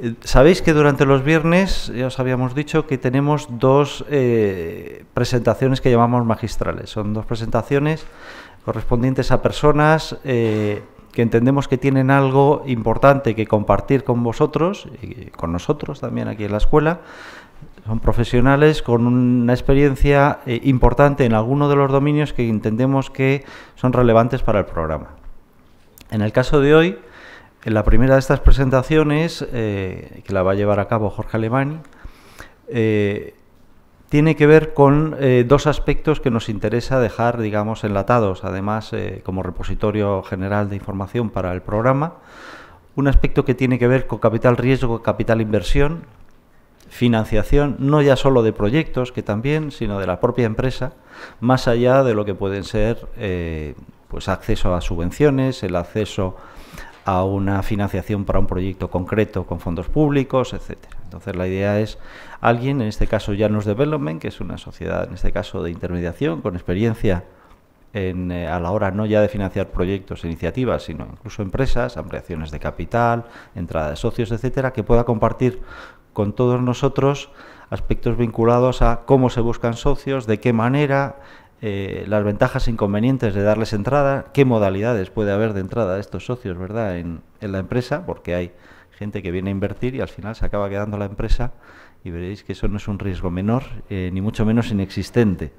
Eh, Sabéis que durante los viernes ya os habíamos dicho que tenemos dos eh, presentaciones que llamamos magistrales. Son dos presentaciones correspondientes a personas eh, que entendemos que tienen algo importante que compartir con vosotros y con nosotros también aquí en la escuela. Son profesionales con una experiencia importante en alguno de los dominios que entendemos que son relevantes para el programa. En el caso de hoy, en la primera de estas presentaciones, eh, que la va a llevar a cabo Jorge Alemani, eh, tiene que ver con eh, dos aspectos que nos interesa dejar, digamos, enlatados, además, como repositorio general de información para el programa. Un aspecto que tiene que ver con capital riesgo, capital inversión, financiación, no ya solo de proyectos, que también, sino de la propia empresa, más allá de lo que pueden ser pues acceso a subvenciones, el acceso a a una financiación para un proyecto concreto con fondos públicos, etcétera. Entonces la idea es alguien, en este caso Janus Development, que es una sociedad en este caso de intermediación con experiencia en, eh, a la hora no ya de financiar proyectos e iniciativas, sino incluso empresas, ampliaciones de capital, entrada de socios, etcétera, que pueda compartir con todos nosotros aspectos vinculados a cómo se buscan socios, de qué manera, eh, las ventajas e inconvenientes de darles entrada, qué modalidades puede haber de entrada de estos socios ¿verdad? En, la empresa, porque hay gente que viene a invertir y al final se acaba quedando la empresa y veréis que eso no es un riesgo menor, eh, ni mucho menos inexistente.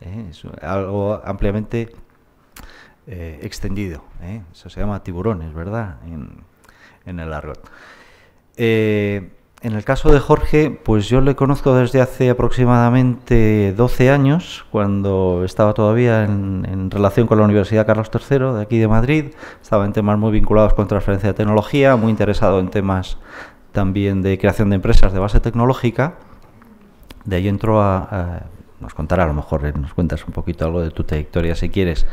¿eh? es algo ampliamente extendido. Eso se llama tiburones, ¿verdad? En, en el argot. En el caso de Jorge, pues yo le conozco desde hace aproximadamente 12 años, cuando estaba todavía en, relación con la Universidad Carlos III de aquí de Madrid. Estaba en temas muy vinculados con transferencia de tecnología, muy interesado en temas también de creación de empresas de base tecnológica. De ahí entró a nos contará a lo mejor, eh, nos cuentas un poquito algo de tu trayectoria si quieres,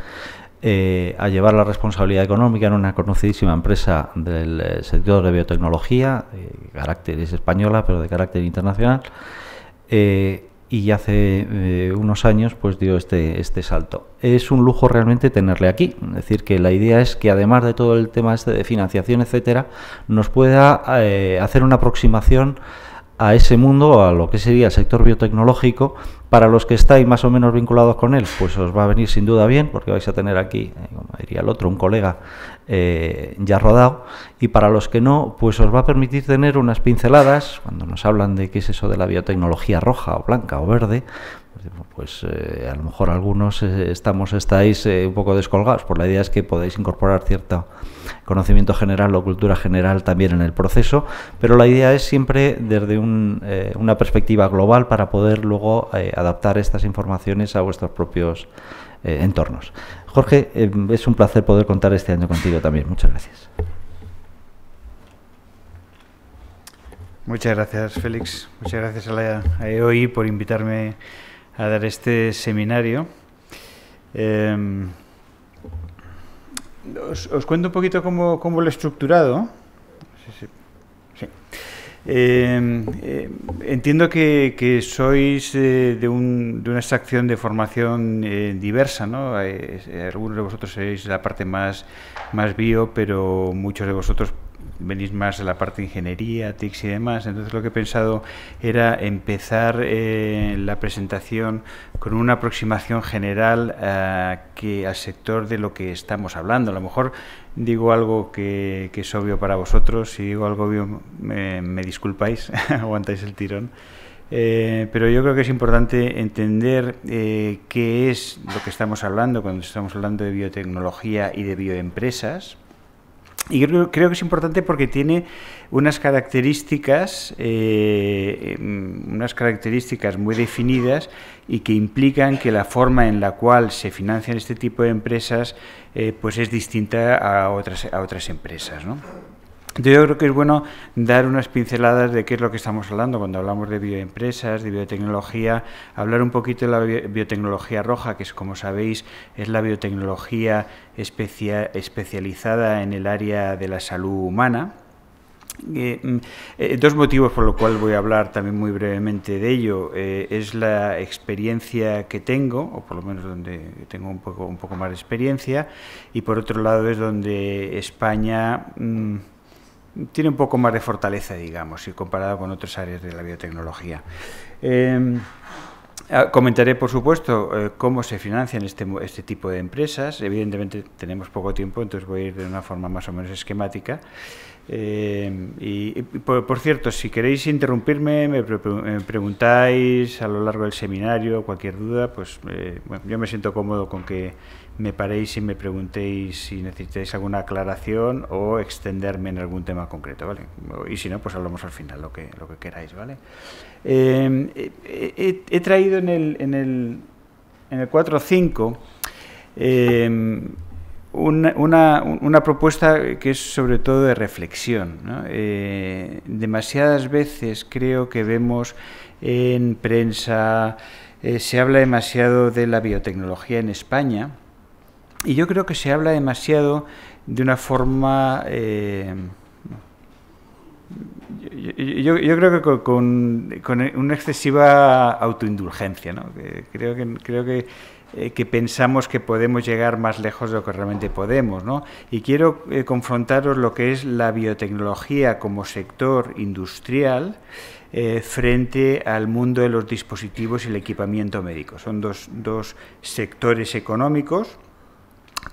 eh, a llevar la responsabilidad económica en una conocidísima empresa del eh, sector de biotecnología, ...de carácter es española, pero de carácter internacional, eh, y hace unos años pues dio este, este salto. Es un lujo realmente tenerle aquí, es decir, que la idea es que además de todo el tema este de financiación, etcétera, nos pueda hacer una aproximación a ese mundo, a lo que sería el sector biotecnológico, para los que estáis más o menos vinculados con él, pues os va a venir sin duda bien, porque vais a tener aquí, eh, como diría el otro, un colega eh, ya rodado, y para los que no, pues os va a permitir tener unas pinceladas, cuando nos hablan de qué es eso de la biotecnología roja o blanca o verde, pues eh, a lo mejor algunos eh, estamos estáis eh, un poco descolgados, por la idea es que podáis incorporar cierto conocimiento general o cultura general también en el proceso, pero la idea es siempre desde una perspectiva global para poder luego adaptar estas informaciones a vuestros propios entornos. Jorge, em, es un placer poder contar este año contigo también. Muchas gracias. Muchas gracias, Félix. Muchas gracias a la EOI por invitarme a dar este seminario. Em, os, cuento un poquito cómo, lo he estructurado. Em, eh, entiendo que, sois eh, de, una extracción de formación eh, diversa, ¿no? algunos de vosotros sois la parte más, más bio, pero muchos de vosotros venís más de la parte de ingeniería, TICS y demás. Entonces lo que he pensado era empezar eh, la presentación con una aproximación general eh, que al sector de lo que estamos hablando. A lo mejor digo algo que, es obvio para vosotros, si digo algo obvio me disculpáis, aguantáis el tirón. Eh, pero yo creo que es importante entender qué es lo que estamos hablando cuando estamos hablando de biotecnología y de bioempresas, y creo, que es importante porque tiene unas características, eh, em, unas características muy definidas y que implican que la forma en la cual se financian este tipo de empresas eh, pues es distinta a otras, a otras empresas. ¿no? Yo creo que es bueno dar unas pinceladas de qué es lo que estamos hablando cuando hablamos de bioempresas, de biotecnología, hablar un poquito de la biotecnología roja, que es como sabéis, es la biotecnología especializada en el área de la salud humana. Eh, mm, eh, dos motivos por los cuales voy a hablar también muy brevemente de ello. Eh, es la experiencia que tengo, o por lo menos donde tengo un poco, un poco más de experiencia, y por otro lado es donde España... Mm, tiene un poco más de fortaleza, digamos, si comparado con otras áreas de la biotecnología. Em, ah, comentaré, por supuesto, eh, cómo se financian este, este tipo de empresas. Evidentemente tenemos poco tiempo, entonces voy a ir de una forma más o menos esquemática. Eh, y, por, cierto, si queréis interrumpirme, me, preguntáis a lo largo del seminario cualquier duda, pues eh, yo me siento cómodo con que me paréis y me preguntéis si necesitáis alguna aclaración o extenderme en algún tema concreto, ¿vale? Y si no, pues hablamos al final lo que, lo que queráis, ¿vale? Eh, he, traído en el, en el, en el 4.5 una, propuesta que es sobre todo de reflexión. Eh, demasiadas veces creo que vemos en prensa, eh, se habla demasiado de la biotecnología en España y yo creo que se habla demasiado de una forma... Eh, yo, creo que con, con, una excesiva autoindulgencia, ¿no? creo que, creo que eh, que pensamos que podemos llegar más lejos de lo que realmente podemos. Y quiero eh, confrontaros lo que es la biotecnología como sector industrial eh, frente al mundo de los dispositivos y el equipamiento médico. Son dos, sectores económicos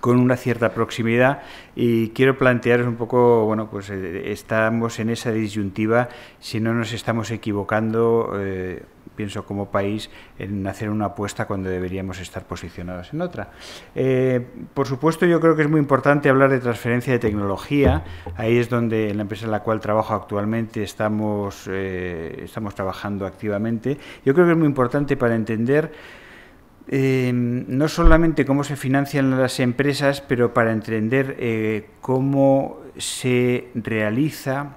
con una cierta proximidad y quiero plantearos un poco, bueno, pues estamos en esa disyuntiva si no nos estamos equivocando pienso como país en hacer una apuesta cuando deberíamos estar posicionados en otra. Eh, por supuesto, yo creo que es muy importante hablar de transferencia de tecnología. Ahí es donde en la empresa en la cual trabajo actualmente estamos, eh, estamos trabajando activamente. Yo creo que es muy importante para entender... Em, no solamente cómo se financian las empresas, pero para entender eh, cómo se realiza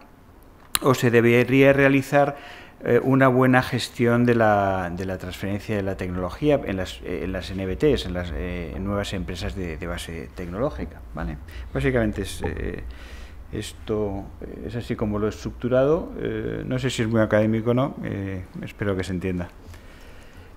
o se debería realizar eh, una buena gestión de la, de la, transferencia de la tecnología en las, eh, en las NBTs, en las eh, nuevas empresas de, base tecnológica. ¿vale? Básicamente es, esto es así como lo he estructurado. no sé si es muy académico o no, espero que se entienda.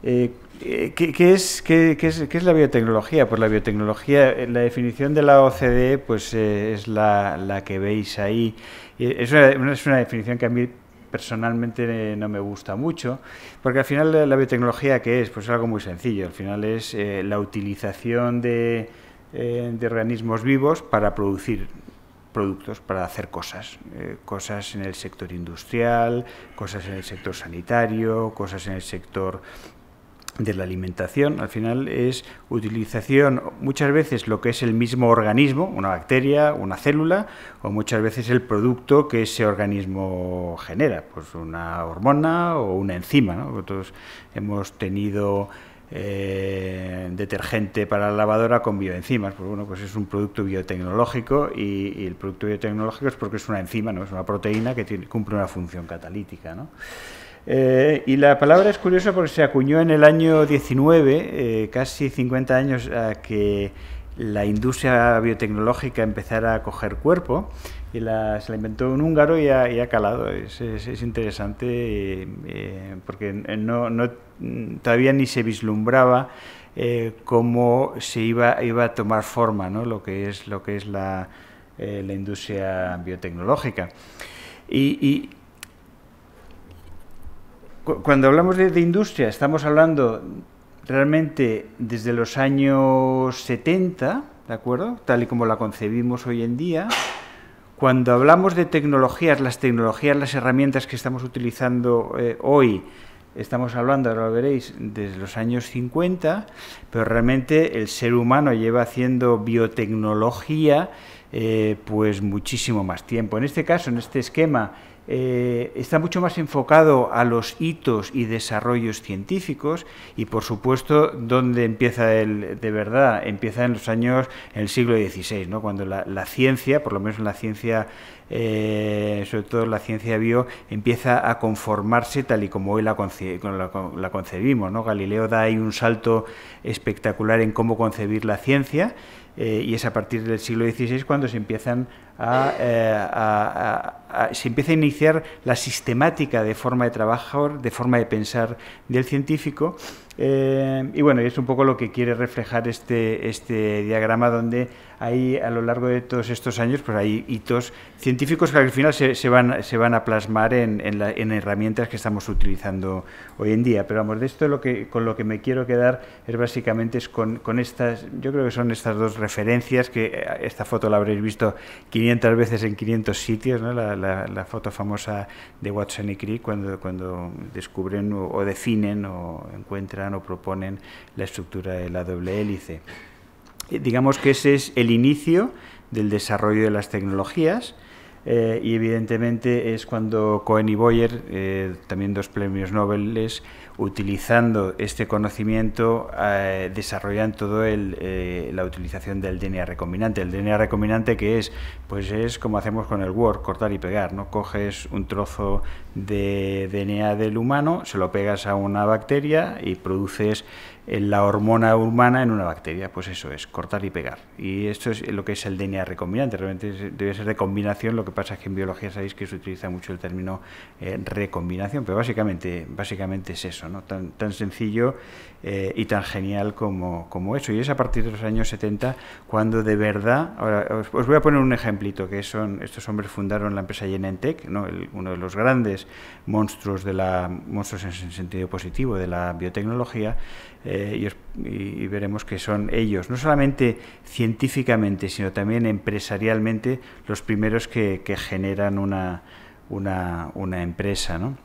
¿qué, es, qué, es, ¿qué, es, la biotecnología? Pues la biotecnología, la definición de la OCDE pues, es la, la, que veis ahí. Es una, es una, definición que a mí personalmente no me gusta mucho, porque al final la biotecnología que es, pues es algo muy sencillo, al final es eh, la utilización eh, de, organismos vivos para producir productos, para hacer cosas, eh, cosas en el sector industrial, cosas en el sector sanitario, cosas en el sector de la alimentación, al final es utilización muchas veces lo que es el mismo organismo, una bacteria, una célula, o muchas veces el producto que ese organismo genera, pues una hormona o una enzima. Nosotros hemos tenido eh, detergente para la lavadora con bioenzimas. Pues bueno, pues es un producto biotecnológico y, el producto biotecnológico es porque es una enzima, no es una proteína que cumple una función catalítica. Eh, y la palabra es curiosa porque se acuñó en el año 19, eh, casi 50 años a que la industria biotecnológica empezara a coger cuerpo. Y la, se la inventó un húngaro y ha, calado. Es, interesante eh, porque no, todavía ni se vislumbraba cómo se iba, iba a tomar forma ¿no? lo que es, lo que es la, la industria biotecnológica. y cuando hablamos de, industria, estamos hablando realmente desde los años 70, ¿de acuerdo? Tal y como la concebimos hoy en día. Cuando hablamos de tecnologías, las tecnologías, las herramientas que estamos utilizando eh, hoy, estamos hablando, ahora lo veréis, desde los años 50, pero realmente el ser humano lleva haciendo biotecnología eh, pues muchísimo más tiempo. En este caso, en este esquema, eh, está mucho más enfocado a los hitos y desarrollos científicos y por supuesto donde empieza el, de verdad, empieza en los años, en el siglo XVI, ¿no? cuando la, ciencia, por lo menos la ciencia eh, sobre todo la ciencia bio, empieza a conformarse tal y como hoy la, concebimos. ¿no? Galileo da ahí un salto espectacular en cómo concebir la ciencia eh, y es a partir del siglo XVI cuando se empiezan eh, se empieza a iniciar la sistemática de forma de trabajar, de forma de pensar del científico. Eh, y bueno, es un poco lo que quiere reflejar este, este diagrama donde hay a lo largo de todos estos años pues hay hitos científicos que al final se, van, se van a plasmar en, herramientas que estamos utilizando hoy en día. Pero vamos, de esto lo que, con lo que me quiero quedar es básicamente con, con estas, yo creo que son estas dos referencias que eh, esta foto la habréis visto 500 veces en 500 sitios, la, foto famosa de Watson y Crick cuando, cuando descubren o, definen o encuentran o proponen la estructura de la doble hélice. Eh, digamos que ese es el inicio del desarrollo de las tecnologías eh, y evidentemente es cuando Cohen y Boyer, eh, también dos premios Nobel, utilizando este conocimiento, eh, desarrollan todo el, eh, la utilización del DNA recombinante. El DNA recombinante que es, pues es como hacemos con el Word, cortar y pegar, ¿no? Coges un trozo de DNA del humano, se lo pegas a una bacteria y produces en la hormona humana en una bacteria. Pues eso es, cortar y pegar. Y esto es lo que es el DNA recombinante. Realmente debe ser recombinación. Lo que pasa es que en biología sabéis que se utiliza mucho el término eh, recombinación, pero básicamente, básicamente es eso, ¿no? Tan, tan sencillo eh, y tan genial como, eso. Y es a partir de los años 70 cuando de verdad, ahora os, voy a poner un ejemplito, que son, estos hombres fundaron la empresa Genentech, uno de los grandes monstruos, de la, monstruos en sentido positivo de la biotecnología, eh, y, veremos que son ellos, no solamente científicamente, sino también empresarialmente, los primeros que, generan una, una empresa. ¿no?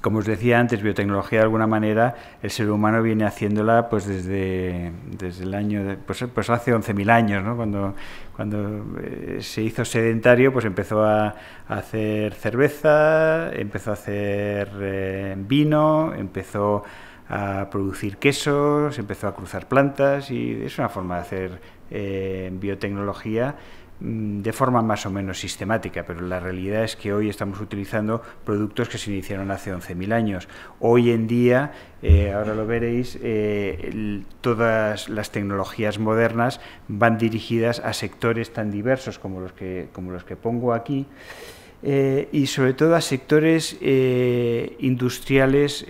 como os decía antes, biotecnología de alguna manera el ser humano viene haciéndola pues desde, desde el año, pues, pues, hace 11.000 años, ¿no? cuando, cuando eh, se hizo sedentario pues empezó a, hacer cerveza, empezó a hacer eh, vino, empezó a producir quesos, empezó a cruzar plantas y es una forma de hacer eh, biotecnología Mm, de forma más o menos sistemática, pero la realidad es que hoy estamos utilizando productos que se iniciaron hace 11.000 años. Hoy en día, eh, ahora lo veréis, eh, todas las tecnologías modernas van dirigidas a sectores tan diversos como los que, como los que pongo aquí. Eh, y sobre todo a sectores industriales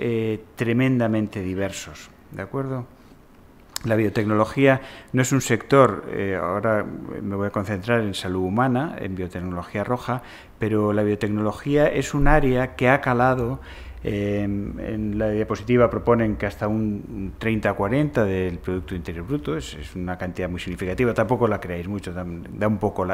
tremendamente diversos. ¿De acuerdo? La biotecnología no es un sector, eh, ahora me voy a concentrar en salud humana, en biotecnología roja, pero la biotecnología es un área que ha calado em, en la diapositiva proponen que hasta un 30-40 del Producto Interior Bruto, es, una cantidad muy significativa, tampoco la creáis mucho, da, un poco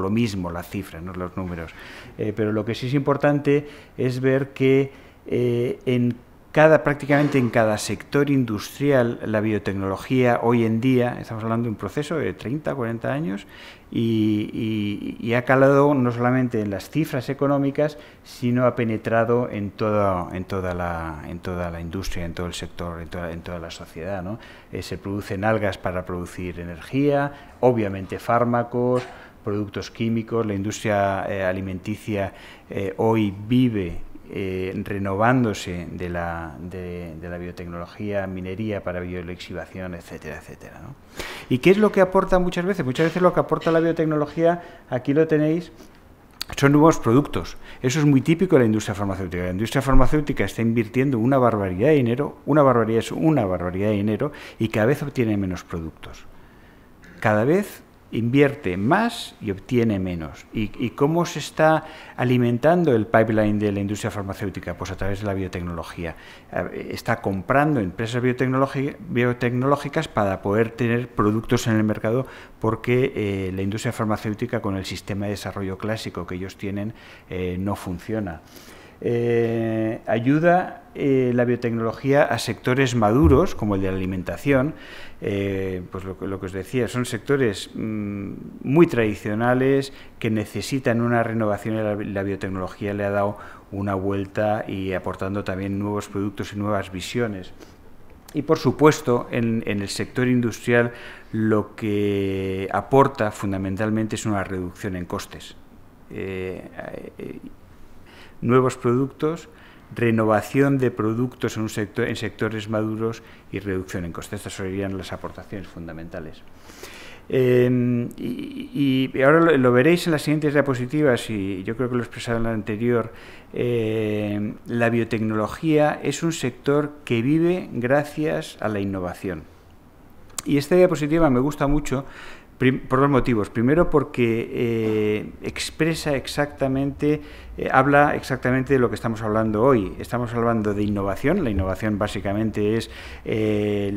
lo mismo la cifra, ¿no? los números. Eh, pero lo que sí es importante es ver que eh, en cada, prácticamente en cada sector industrial la biotecnología hoy en día, estamos hablando de un proceso de 30, 40 años, y, ha calado no solamente en las cifras económicas, sino ha penetrado en toda, en toda, la, en toda la industria, en todo el sector, en toda, la sociedad. ¿no? Eh, se producen algas para producir energía, obviamente fármacos, productos químicos, la industria eh, alimenticia eh, hoy vive eh, renovándose de la, biotecnología, minería para biolexivación, etcétera, etcétera. ¿Y qué es lo que aporta muchas veces? Muchas veces lo que aporta la biotecnología, aquí lo tenéis, son nuevos productos. Eso es muy típico de la industria farmacéutica. La industria farmacéutica está invirtiendo una barbaridad de dinero, una barbaridad es una barbaridad de dinero, y cada vez obtiene menos productos. Cada vez invierte más y obtiene menos. ¿Y, cómo se está alimentando el pipeline de la industria farmacéutica? Pues a través de la biotecnología. Está comprando empresas biotecnológicas para poder tener productos en el mercado porque eh, la industria farmacéutica con el sistema de desarrollo clásico que ellos tienen eh, no funciona. Eh, ayuda eh, la biotecnología a sectores maduros, como el de la alimentación, eh, pues lo, que os decía, son sectores mm, muy tradicionales que necesitan una renovación y la, biotecnología le ha dado una vuelta y aportando también nuevos productos y nuevas visiones. Y por supuesto, en, el sector industrial lo que aporta fundamentalmente es una reducción en costes nuevos productos, renovación de productos en, un sector, en sectores maduros y reducción en costes. Estas serían las aportaciones fundamentales. Em, y, ahora lo, veréis en las siguientes diapositivas y yo creo que lo he expresado en la anterior. Em, la biotecnología es un sector que vive gracias a la innovación. Y esta diapositiva me gusta mucho por dos motivos. Primero, porque eh, expresa exactamente, eh, habla exactamente de lo que estamos hablando hoy. Estamos hablando de innovación. La innovación básicamente es eh,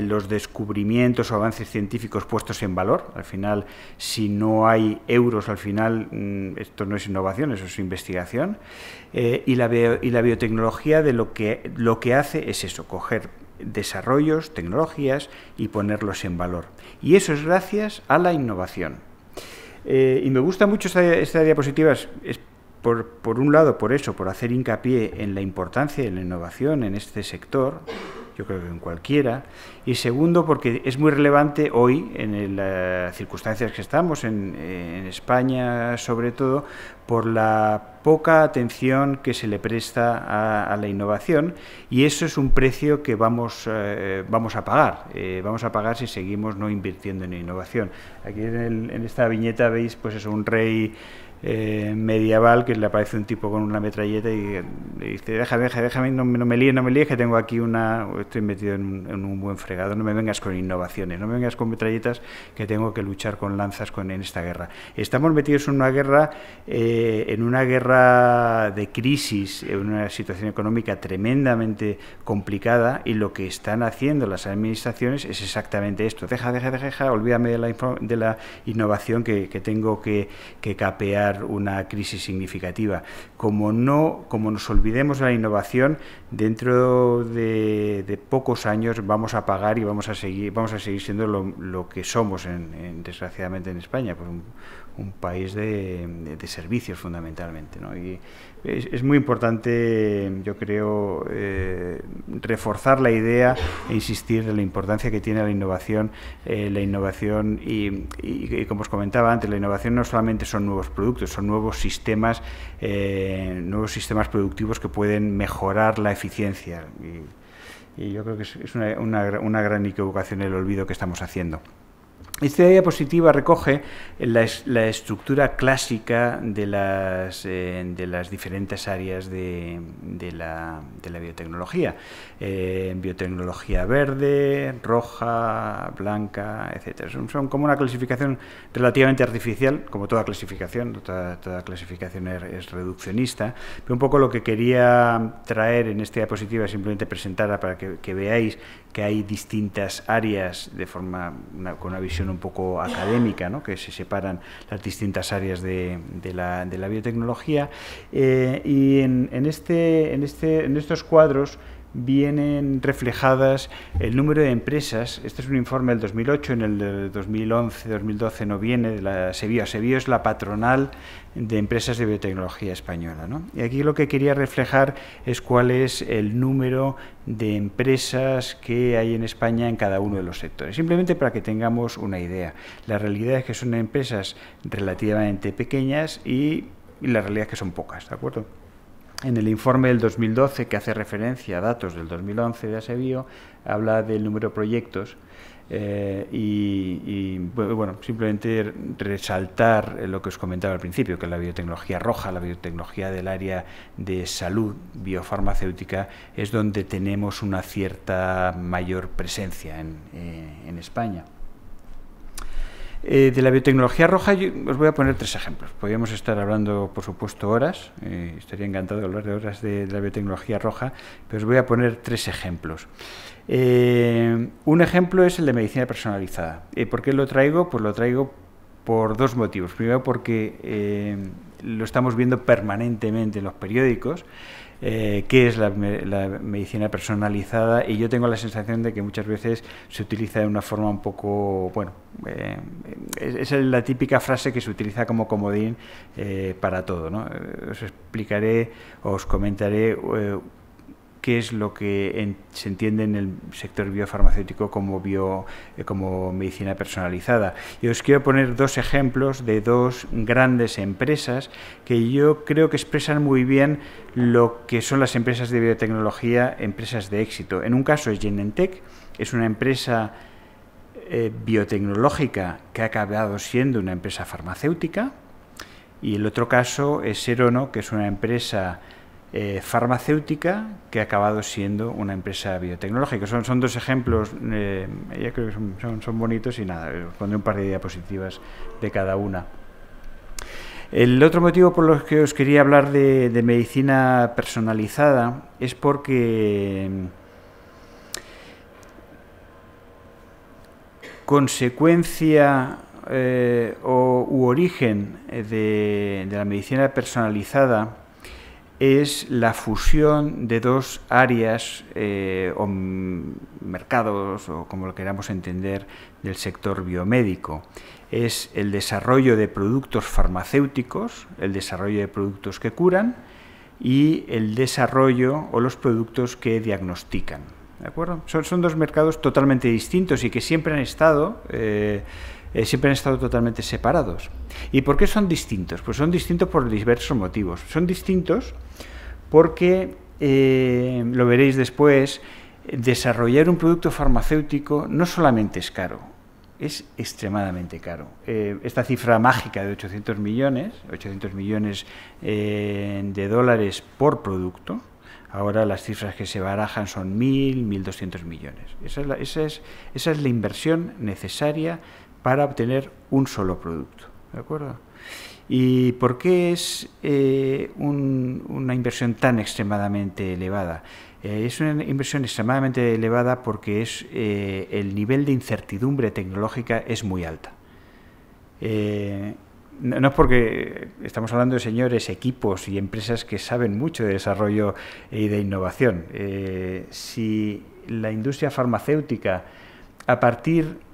los descubrimientos o avances científicos puestos en valor. Al final, si no hay euros, al final mm, esto no es innovación, eso es investigación. y, la y la biotecnología de lo que, lo que hace es eso, coger desarrollos, tecnologías y ponerlos en valor y eso es gracias a la innovación. Eh, y me gusta mucho esta, diapositiva, por, por, un lado por eso, por hacer hincapié en la importancia de la innovación en este sector, yo creo que en cualquiera, y segundo porque es muy relevante hoy, en las eh, circunstancias que estamos, eh, en, España sobre todo, por la poca atención que se le presta a, la innovación y eso es un precio que vamos, eh, vamos a pagar. vamos a pagar si seguimos no invirtiendo en innovación. Aquí en, en esta viñeta veis pues es un rey eh, medieval que le aparece un tipo con una metralleta y dice, déjame, déjame, no, me líes, no me líes, que tengo aquí una, estoy metido en un, buen fregado, no me vengas con innovaciones, no me vengas con metralletas, que tengo que luchar con lanzas con, en esta guerra. Estamos metidos en una guerra, eh, en una guerra de crisis, en una situación económica tremendamente complicada y lo que están haciendo las administraciones es exactamente esto, deja, deja, deja, olvídame de la, de la innovación que, tengo que capear una crisis significativa. Como, no, como nos olvidemos de la innovación, dentro de, pocos años vamos a pagar y vamos a seguir, vamos a seguir siendo lo, que somos, en, desgraciadamente, en España, pues un, país de, servicios fundamentalmente. ¿no? es, muy importante, yo creo, eh, reforzar la idea e insistir en la importancia que tiene la innovación. Eh, la innovación, y, como os comentaba antes, la innovación no solamente son nuevos productos, son nuevos sistemas, eh, nuevos sistemas productivos que pueden mejorar la eficiencia. Y, yo creo que es, una gran equivocación el olvido que estamos haciendo. Esta diapositiva recoge la, la estructura clásica de las, eh, de las diferentes áreas de, la, biotecnología. Eh, biotecnología verde, roja, blanca, etc. Son, como una clasificación relativamente artificial, como toda clasificación, toda, clasificación es, reduccionista, pero un poco lo que quería traer en esta diapositiva simplemente presentarla para que, veáis que hay distintas áreas de forma con una visión un poco académica, ¿no? que se separan las distintas áreas de, la, biotecnología. Eh, y este, este, en estos cuadros vienen reflejadas el número de empresas. Este es un informe del 2008, en el de 2011, 2012 no viene, de la Sevilla. Sevilla es la patronal de empresas de biotecnología española. Y aquí lo que quería reflejar es cuál es el número de empresas que hay en España en cada uno de los sectores. Simplemente para que tengamos una idea. La realidad es que son empresas relativamente pequeñas y, y la realidad es que son pocas, ¿de acuerdo? en el informe del 2012, que hace referencia a datos del 2011 de Asebio, habla del número de proyectos. Eh, y, bueno, simplemente resaltar lo que os comentaba al principio, que la biotecnología roja, la biotecnología del área de salud biofarmacéutica, es donde tenemos una cierta mayor presencia en eh, España. Eh, de la biotecnología roja, os voy a poner tres ejemplos. Podríamos estar hablando, por supuesto, horas. Eh, estaría encantado de hablar de horas de, la biotecnología roja, pero os voy a poner tres ejemplos. Eh, un ejemplo es el de medicina personalizada. ¿Por qué lo traigo? Pues lo traigo por dos motivos. Primero, porque lo estamos viendo permanentemente en los periódicos. Eh, qué es la, medicina personalizada y yo tengo la sensación de que muchas veces se utiliza de una forma un poco, bueno, eh, es, la típica frase que se utiliza como comodín eh, para todo. ¿no? Os explicaré, os comentaré qué es lo que se entiende en el sector biofarmacéutico como, bio, eh, como medicina personalizada. Y os quiero poner dos ejemplos de dos grandes empresas que yo creo que expresan muy bien lo que son las empresas de biotecnología, empresas de éxito. En un caso es Genentech, es una empresa eh, biotecnológica que ha acabado siendo una empresa farmacéutica. Y el otro caso es Serono, que es una empresa eh, farmacéutica que ha acabado siendo una empresa biotecnológica. Son, dos ejemplos, eh, ya creo que son, bonitos y nada, eh, os pondré un par de diapositivas de cada una. El otro motivo por el que os quería hablar de, medicina personalizada es porque mm, consecuencia u origen de la medicina personalizada es la fusión de dos áreas eh, o mercados, o como lo queramos entender, del sector biomédico. Es el desarrollo de productos farmacéuticos, el desarrollo de productos que curan y el desarrollo o los productos que diagnostican. ¿De acuerdo? Son, son dos mercados totalmente distintos y que siempre han estado. Eh, eh, siempre han estado totalmente separados. ¿Y por qué son distintos? Pues son distintos por diversos motivos. Son distintos porque, eh, lo veréis después, desarrollar un producto farmacéutico no solamente es caro, es extremadamente caro. Eh, esta cifra mágica de 800 millones, 800 millones de dólares por producto, ahora las cifras que se barajan son 1.000, 1.200 millones. Esa es, la, esa, es, esa es la inversión necesaria para obtener un solo producto. ¿De acuerdo? ¿Y por qué es eh, una inversión tan extremadamente elevada? Eh, es una inversión extremadamente elevada porque es, eh, el nivel de incertidumbre tecnológica es muy alta. no es porque estamos hablando de señores, equipos y empresas que saben mucho de desarrollo y de innovación. si la industria farmacéutica, a partir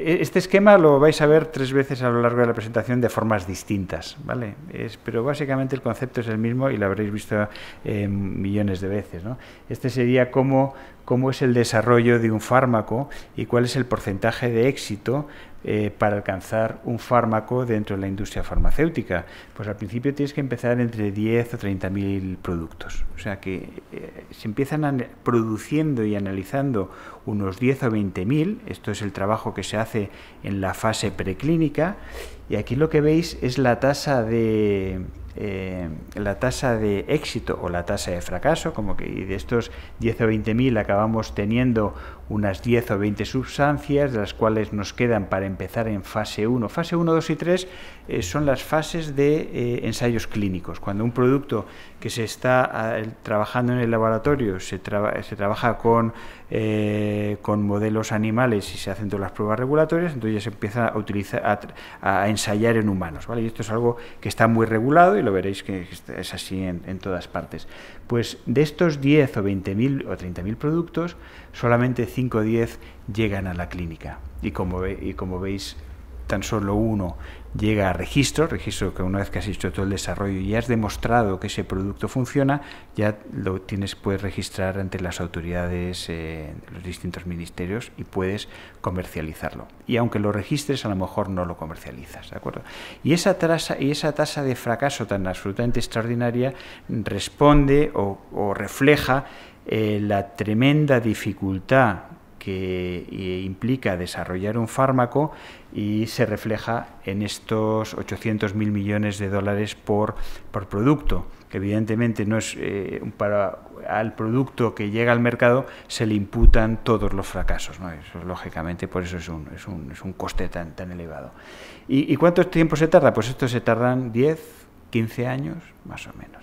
e-, este esquema lo vais a ver tres veces a lo largo de la presentación de formas distintas, ¿vale? pero básicamente el concepto es el mismo y lo habréis visto eh, millones de veces. ¿no? Este sería cómo, cómo es el desarrollo de un fármaco y cuál es el porcentaje de éxito eh, para alcanzar un fármaco dentro de la industria farmacéutica? Pues al principio tienes que empezar entre 10 o 30 mil productos. O sea que eh, se empiezan produciendo y analizando unos 10 o 20.000. Esto es el trabajo que se hace en la fase preclínica y aquí lo que veis es la tasa de, eh, la tasa de éxito o la tasa de fracaso, como que de estos 10 o 20 mil acabamos teniendo unas 10 o 20 sustancias, de las cuales nos quedan para empezar en fase 1. Fase 1, 2 y 3 eh, son las fases de eh, ensayos clínicos. Cuando un producto que se está ah, trabajando en el laboratorio se, se trabaja con, eh, con, modelos animales y se hacen todas las pruebas regulatorias, entonces ya se empieza a, utilizar, a, ensayar en humanos. ¿vale? Y esto es algo que está muy regulado y lo veréis que es así en, todas partes. Pues de estos 10 o 20.000 o 30.000 productos, solamente 5 o 10 llegan a la clínica. Y como, ve, y como veis, tan solo uno llega a registro, registro que una vez que has hecho todo el desarrollo y has demostrado que ese producto funciona, ya lo tienes, puedes registrar ante las autoridades eh, los distintos ministerios y puedes comercializarlo. Y aunque lo registres, a lo mejor no lo comercializas, ¿de acuerdo? Y esa tasa, y esa tasa de fracaso tan absolutamente extraordinaria responde o, refleja eh, la tremenda dificultad que eh, implica desarrollar un fármaco y se refleja en estos 800 mil millones de dólares por, por producto, que evidentemente no es eh, para al producto que llega al mercado se le imputan todos los fracasos, ¿no? lógicamente por eso es un, coste tan, tan elevado. ¿Y, ¿Y cuánto tiempo se tarda? Pues esto se tardan 10, 15 años más o menos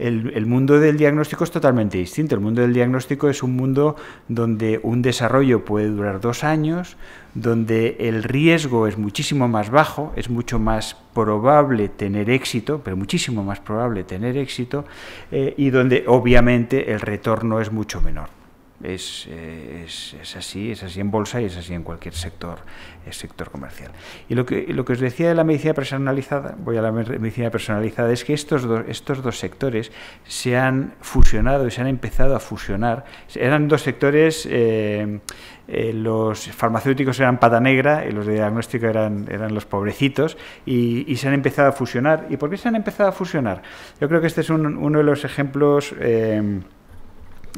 el, mundo del diagnóstico es totalmente distinto. El mundo del diagnóstico es un mundo donde un desarrollo puede durar dos años, donde el riesgo es muchísimo más bajo, es mucho más probable tener éxito, pero muchísimo más probable tener éxito, eh, y donde obviamente el retorno es mucho menor. Eh, es, así, es así en bolsa y es así en cualquier sector, eh, sector comercial. Y lo que, lo que os decía de la medicina personalizada, voy a la medicina personalizada, es que estos, estos dos sectores se han fusionado y se han empezado a fusionar. Eran dos sectores, eh, los farmacéuticos eran pata negra y los de diagnóstico eran, eran los pobrecitos y, se han empezado a fusionar. ¿Y por qué se han empezado a fusionar? Yo creo que este es uno de los ejemplos...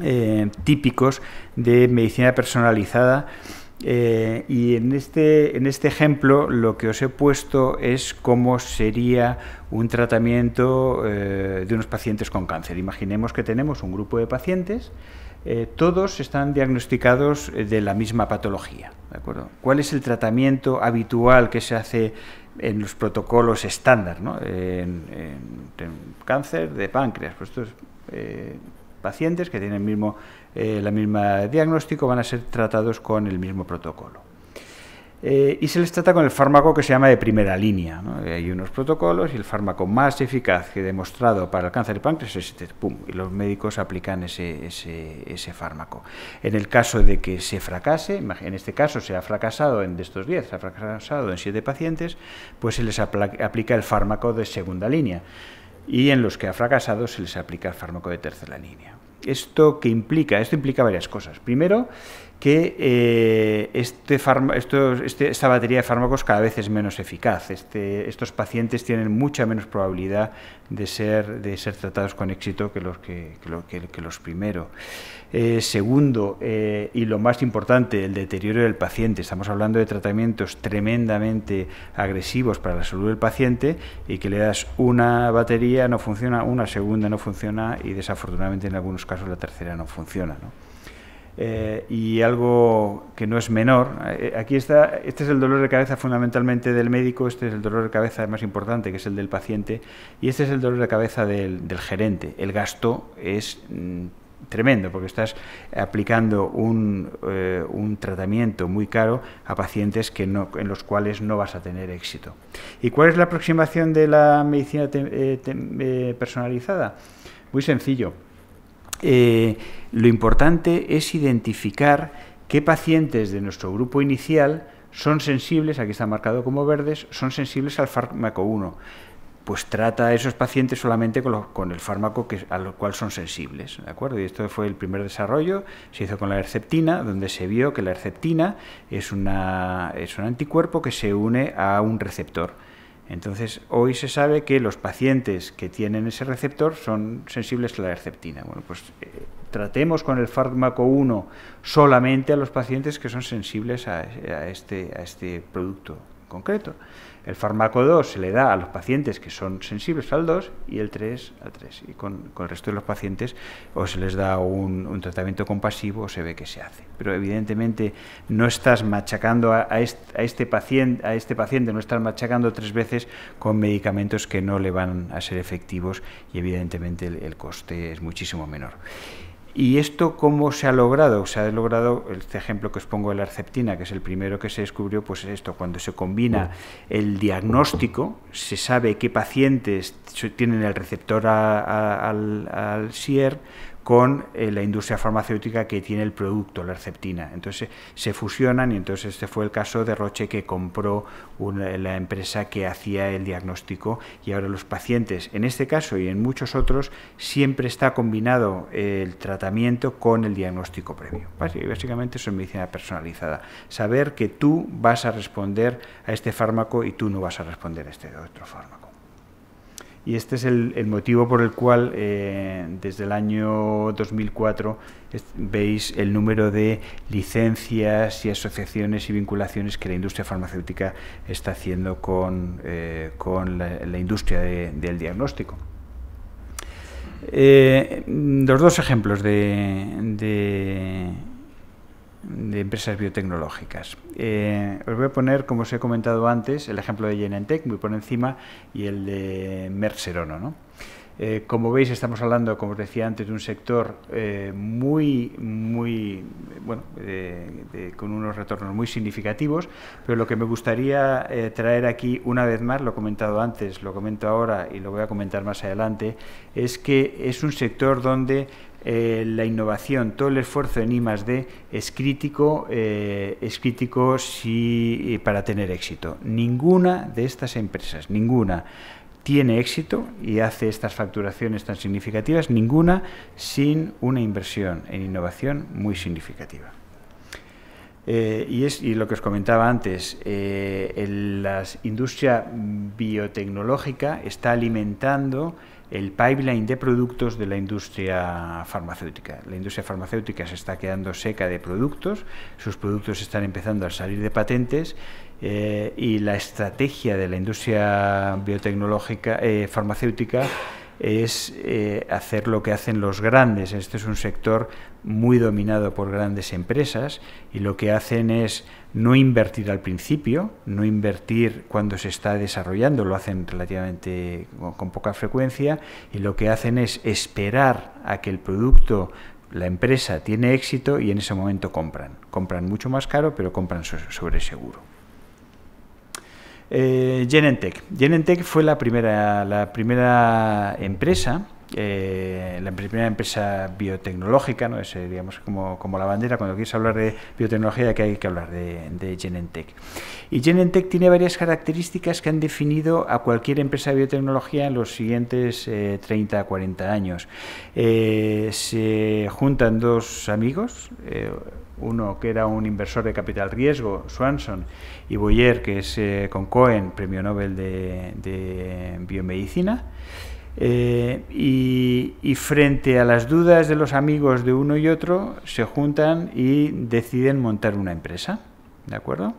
Eh, típicos de medicina personalizada. Eh, y en este, en este ejemplo lo que os he puesto es cómo sería un tratamiento eh, de unos pacientes con cáncer. Imaginemos que tenemos un grupo de pacientes, todos están diagnosticados de la misma patología. ¿de acuerdo? ¿Cuál es el tratamiento habitual que se hace en los protocolos estándar? En, cáncer de páncreas, pues esto pacientes que tienen mismo, eh, la misma diagnóstico van a ser tratados con el mismo protocolo. Eh, y se les trata con el fármaco que se llama de primera línea. Eh, hay unos protocolos y el fármaco más eficaz que he demostrado para el cáncer de páncreas es este, pum, y los médicos aplican ese, fármaco. En el caso de que se fracase, en este caso se ha fracasado en de estos 10, se ha fracasado en 7 pacientes, pues se les aplica el fármaco de segunda línea. Y en los que ha fracasado se les aplica el fármaco de tercera línea. ¿Esto qué implica? Esto implica varias cosas. Primero, que eh, este este, esta batería de fármacos cada vez es menos eficaz. Este, estos pacientes tienen mucha menos probabilidad de ser, tratados con éxito que los, primeros. Eh, segundo, eh, y lo más importante, el deterioro del paciente. Estamos hablando de tratamientos tremendamente agresivos para la salud del paciente y que le das una batería, no funciona, una segunda no funciona y desafortunadamente en algunos casos la tercera no funciona. Eh, y algo que no es menor. Eh, aquí está, este es el dolor de cabeza fundamentalmente del médico, este es el dolor de cabeza más importante, que es el del paciente, y este es el dolor de cabeza del, gerente. El gasto es mm, tremendo, porque estás aplicando eh, un, tratamiento muy caro a pacientes que no, en los cuales no vas a tener éxito. ¿Y cuál es la aproximación de la medicina personalizada? Muy sencillo eh, lo importante es identificar qué pacientes de nuestro grupo inicial son sensibles, aquí está marcado como verdes, son sensibles al fármaco 1 pues trata a esos pacientes solamente con, el fármaco a al cual son sensibles. ¿de acuerdo? Y esto fue el primer desarrollo, se hizo con la erceptina, donde se vio que la erceptina es un anticuerpo que se une a un receptor. Entonces, hoy se sabe que los pacientes que tienen ese receptor son sensibles a la erceptina. Bueno, pues eh, tratemos con el fármaco 1 solamente a los pacientes que son sensibles a, este, a este producto concreto. El fármaco 2 se le da a los pacientes que son sensibles al 2 y el 3 al 3. Y con, el resto de los pacientes o se les da un, tratamiento compasivo o se ve que se hace. Pero evidentemente no estás machacando a, este, paciente, a este paciente, no estás machacando tres veces con medicamentos que no le van a ser efectivos y evidentemente el coste es muchísimo menor. ¿Y esto cómo se ha logrado? Se ha logrado, este ejemplo que os pongo de la arceptina, que es el primero que se descubrió, pues es esto, cuando se combina el diagnóstico, se sabe qué pacientes tienen el receptor al, al SIER, con eh, la industria farmacéutica que tiene el producto, la erceptina. Entonces se fusionan y entonces este fue el caso de Roche que compró eh, la empresa que hacía el diagnóstico y ahora los pacientes, en este caso y en muchos otros, siempre está combinado eh, el tratamiento con el diagnóstico previo. Básicamente eso es medicina personalizada, saber que tú vas a responder a este fármaco y tú no vas a responder a este otro fármaco. Y este es el, motivo por el cual eh, desde el año 2004 veis el número de licencias y asociaciones y vinculaciones que la industria farmacéutica está haciendo con, eh, la, industria del diagnóstico. Eh, los dos ejemplos de de empresas biotecnológicas. Eh, os voy a poner, como os he comentado antes, el ejemplo de Genentech, muy por encima, y el de Mercerono. ¿no? Eh, como veis, estamos hablando, como os decía antes, de un sector eh, muy, muy, bueno, con unos retornos muy significativos, pero lo que me gustaría traer aquí una vez más, lo he comentado antes, lo comento ahora y lo voy a comentar más adelante, es que es un sector donde eh, la innovación, todo el esfuerzo en I+.D. es crítico, eh, es crítico si, eh, para tener éxito. Ninguna de estas empresas, ninguna tiene éxito y hace estas facturaciones tan significativas, ninguna sin una inversión en innovación muy significativa. y, es, lo que os comentaba antes, la industria biotecnológica está alimentando el pipeline de productos de la industria farmacéutica. La industria farmacéutica se está quedando seca de productos, sus productos están empezando a salir de patentes eh, y la estrategia de la industria biotecnológica eh, farmacéutica es eh, hacer lo que hacen los grandes. Este es un sector muy dominado por grandes empresas y lo que hacen es no invertir al principio, no invertir cuando se está desarrollando, lo hacen relativamente con poca frecuencia y lo que hacen es esperar a que el producto la empresa tiene éxito y en ese momento compran. Compran mucho más caro, pero compran sobre seguro. Eh, Genentech. Genentech fue la primera, la primera empresa eh, la primera empresa biotecnológica, ¿no? digamos como, la bandera, cuando quieres hablar de biotecnología hay que hablar de, Genentech. Y Genentech tiene varias características que han definido a cualquier empresa de biotecnología en los siguientes 30 a 40 años. Eh, se juntan dos amigos, eh, uno que era un inversor de capital riesgo, Swanson, y Boyer, que es con Cohen, premio Nobel de biomedicina eh, y, frente a las dudas de los amigos de uno y otro, se juntan y deciden montar una empresa. ¿De acuerdo?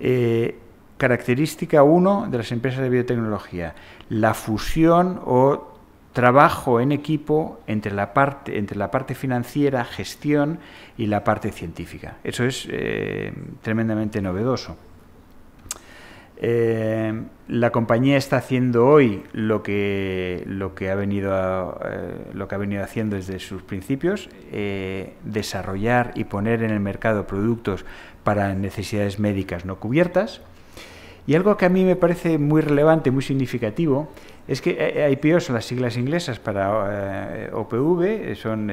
Eh, característica 1 de las empresas de biotecnología, la fusión o trabajo en equipo entre la parte, entre la parte financiera, gestión y la parte científica. Eso es eh, tremendamente novedoso. Eh, la compañía está haciendo hoy lo que, lo que, ha, venido eh, lo que ha venido haciendo desde sus principios, eh, desarrollar y poner en el mercado productos para necesidades médicas no cubiertas. Y algo que a mí me parece muy relevante, muy significativo, es que e- e IPO son las siglas inglesas para OPV, son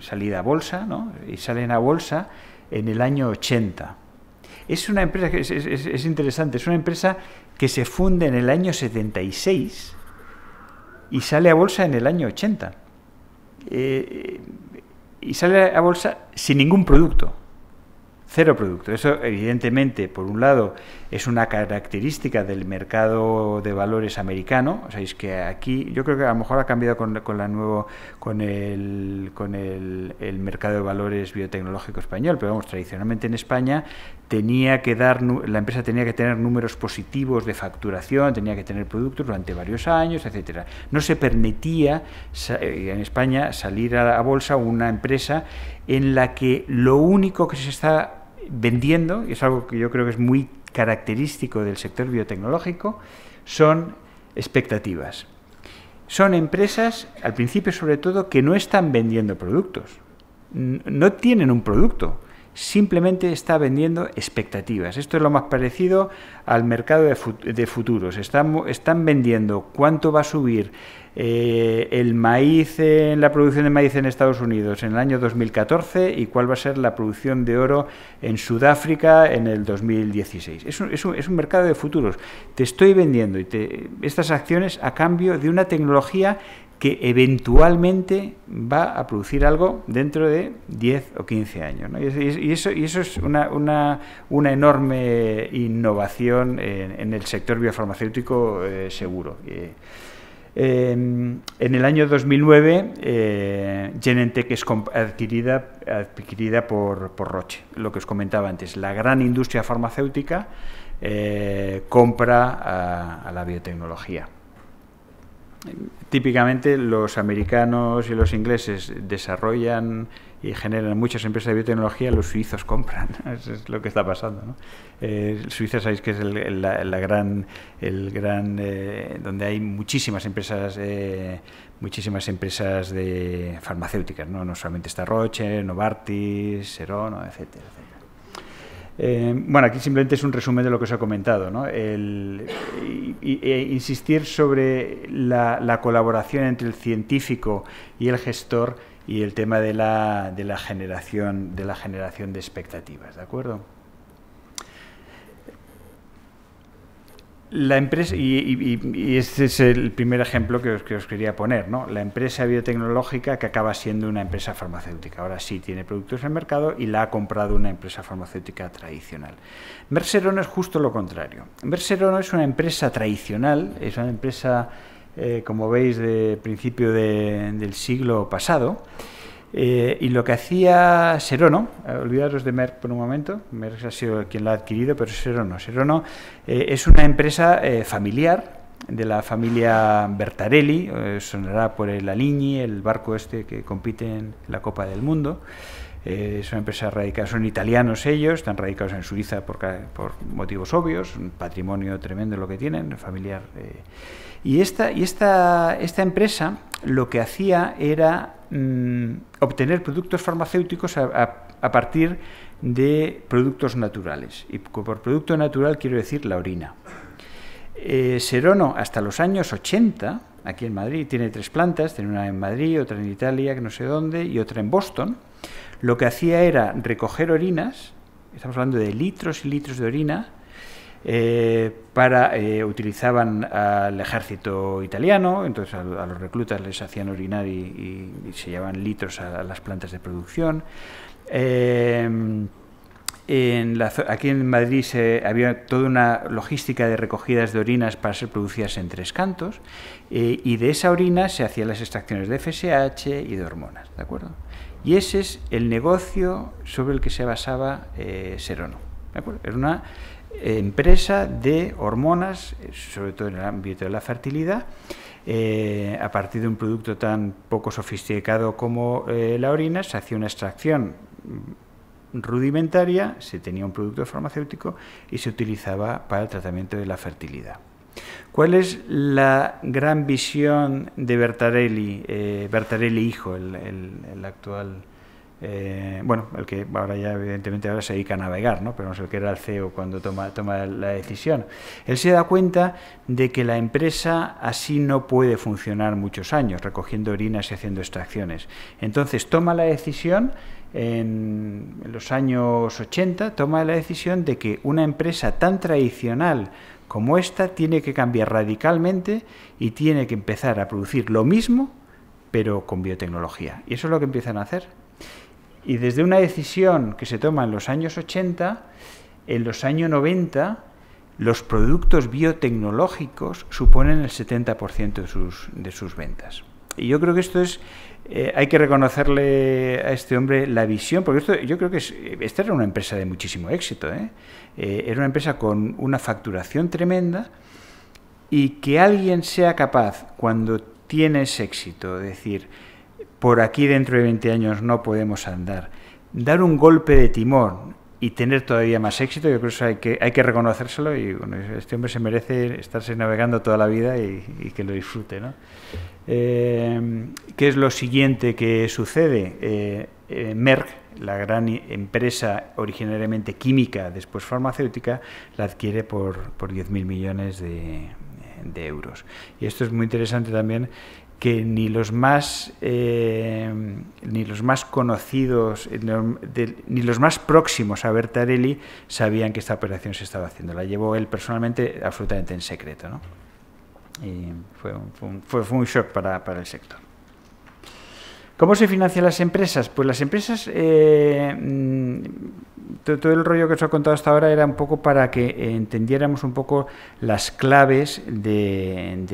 salida a bolsa, ¿no? y salen a bolsa en el año 80 es una empresa que es, interesante, es una empresa que se funde en el año 76 y sale a bolsa en el año 80. Eh, y sale a bolsa sin ningún producto, cero producto. Eso evidentemente, por un lado, es una característica del mercado de valores americano. O sea, es que aquí yo creo que a lo mejor ha cambiado con, la nuevo, con, el, con el, mercado de valores biotecnológico español, pero vamos, tradicionalmente en España tenía que dar, la empresa tenía que tener números positivos de facturación, tenía que tener productos durante varios años, etcétera. No se permitía eh, en España salir a bolsa una empresa en la que lo único que se está vendiendo, y es algo que yo creo que es muy característico del sector biotecnológico son expectativas. Son empresas, al principio sobre todo, que no están vendiendo productos. No tienen un producto, simplemente está vendiendo expectativas. Esto es lo más parecido al mercado de, futuros. Están, están vendiendo cuánto va a subir eh, el maíz, en la producción de maíz en Estados Unidos en el año 2014 y cuál va a ser la producción de oro en Sudáfrica en el 2016. Es un, mercado de futuros. Te estoy vendiendo y estas acciones a cambio de una tecnología que eventualmente va a producir algo dentro de 10 o 15 años. Y, eso, es una, enorme innovación en, el sector biofarmacéutico eh, seguro. Eh, Em, en el año 2009, eh, Genentech es adquirida, por, Roche, lo que os comentaba antes. La gran industria farmacéutica eh, compra a, a la biotecnología. Típicamente los americanos y los ingleses desarrollan y generan muchas empresas de biotecnología, los suizos compran. Eso es lo que está pasando. ¿no? Eh, Suiza, sabéis que es el, la, gran, el gran eh, donde hay muchísimas empresas, eh, muchísimas empresas de farmacéuticas. No, solamente está Roche, Novartis, Serono, etcétera, etcétera. bueno, aquí simplemente es un resumen de lo que os he comentado. ¿no? E insistir sobre la, colaboración entre el científico y el gestor y el tema de la, generación, de la generación de expectativas, ¿de acuerdo? La empresa, y, este es el primer ejemplo que os, quería poner, ¿no? la empresa biotecnológica que acaba siendo una empresa farmacéutica. Ahora sí tiene productos en el mercado y la ha comprado una empresa farmacéutica tradicional. Mercerono es justo lo contrario. Mercerono es una empresa tradicional, es una empresa eh, como veis, de principio del siglo pasado. Eh, y lo que hacía Serono, eh, olvidaros de Merck por un momento, Merck ha sido quien la ha adquirido, pero Serono. Serono es una empresa familiar de la familia Bertarelli, eh, sonará por el Aligni, el barco este que compite en la Copa del Mundo. Eh, son empresas radicadas, son italianos ellos, están radicados en Suiza por, por motivos obvios, un patrimonio tremendo lo que tienen, familiar. Eh. Y, esta, y esta, esta empresa lo que hacía era mm, obtener productos farmacéuticos a partir de productos naturales. Y por producto natural quiero decir la orina. Eh, Serono, hasta los años 80, aquí en Madrid, tiene tres plantas, tiene una en Madrid, otra en Italia, que no sé dónde, y otra en Boston. Lo que hacía era recoger orinas, estamos hablando de litros y litros de orina, eh, para eh, utilizaban al ejército italiano, entonces a, los reclutas les hacían orinar y, se llevaban litros a, las plantas de producción aquí en Madrid había toda una logística de recogidas de orinas para ser producidas en tres cantos eh, y de esa orina se hacían las extracciones de FSH y de hormonas, ¿de acuerdo? Y ese es el negocio sobre el que se basaba eh, Serono, ¿de acuerdo? Era una empresa de hormonas, sobre todo en el ámbito de la fertilidad, eh, a partir de un producto tan poco sofisticado como la orina, se hacía una extracción rudimentaria, se tenía un producto farmacéutico y se utilizaba para el tratamiento de la fertilidad. ¿Cuál es la gran visión de Bertarelli, eh, Bertarelli hijo, el, actual, eh, bueno, el que ahora ya evidentemente ahora se dedica a navegar, ¿no? pero no sé el que era el CEO cuando toma, toma la decisión? Él se da cuenta de que la empresa así no puede funcionar muchos años, recogiendo orinas y haciendo extracciones. Entonces toma la decisión en los años 80, toma la decisión de que una empresa tan tradicional como esta tiene que cambiar radicalmente y tiene que empezar a producir lo mismo, pero con biotecnología. Y eso es lo que empiezan a hacer. Y desde una decisión que se toma en los años 80, en los años 90 los productos biotecnológicos suponen el 70% de sus, de sus ventas. Y yo creo que esto es eh, hay que reconocerle a este hombre la visión, porque esto, yo creo que esta era una empresa de muchísimo éxito. ¿eh? Eh, era una empresa con una facturación tremenda y que alguien sea capaz, cuando tienes éxito, decir, por aquí dentro de 20 años no podemos andar, dar un golpe de timón y tener todavía más éxito. Yo creo que hay que, hay que reconocérselo y este hombre se merece estarse navegando toda la vida y, que lo disfrute. ¿no? Eh, ¿Qué es lo siguiente que sucede? Eh, eh, Merck, la gran empresa originariamente química, después farmacéutica, la adquiere por, por 10.000 millones de, de euros. Y esto es muy interesante también que ni los más eh, ni los más conocidos eh, ni los más próximos a Bertarelli sabían que esta operación se estaba haciendo. La llevó él personalmente absolutamente en secreto, ¿no? fue, fue, un shock para el sector. ¿Cómo se financian las empresas? Pues las empresas, eh, mm, todo el rollo que os he contado hasta ahora era un poco para que eh, entendiéramos un poco las claves del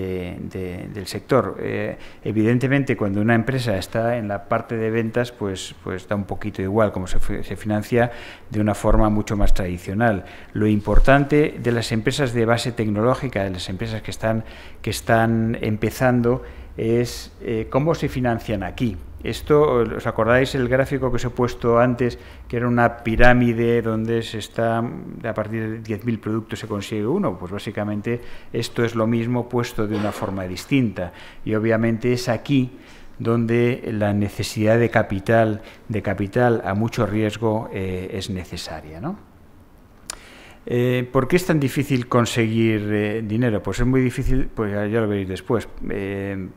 sector. Eh, evidentemente, cuando una empresa está en la parte de ventas, pues, pues da un poquito igual, como se, financia de una forma mucho más tradicional. Lo importante de las empresas de base tecnológica, de las empresas que están, que están empezando, es eh, cómo se financian aquí. Esto, ¿os acordáis el gráfico que os he puesto antes, que era una pirámide donde se está, a partir de 10.000 productos se consigue uno? Pues básicamente esto es lo mismo puesto de una forma distinta. Y obviamente es aquí donde la necesidad de capital, de capital a mucho riesgo, eh, es necesaria. ¿no? Eh, ¿Por qué es tan difícil conseguir eh, dinero? Pues es muy difícil, pues ya lo veréis después, eh,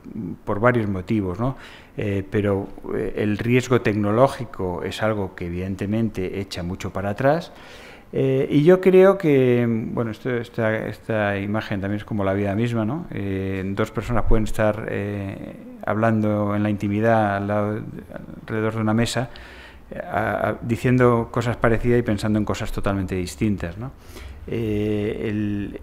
por varios motivos, ¿no? Eh, pero el riesgo tecnológico es algo que evidentemente echa mucho para atrás. y yo creo que, bueno, esto, esta, esta, imagen también es como la vida misma, ¿no? dos personas pueden estar hablando en la intimidad alrededor de una mesa diciendo cosas parecidas y pensando en cosas totalmente distintas. Eh,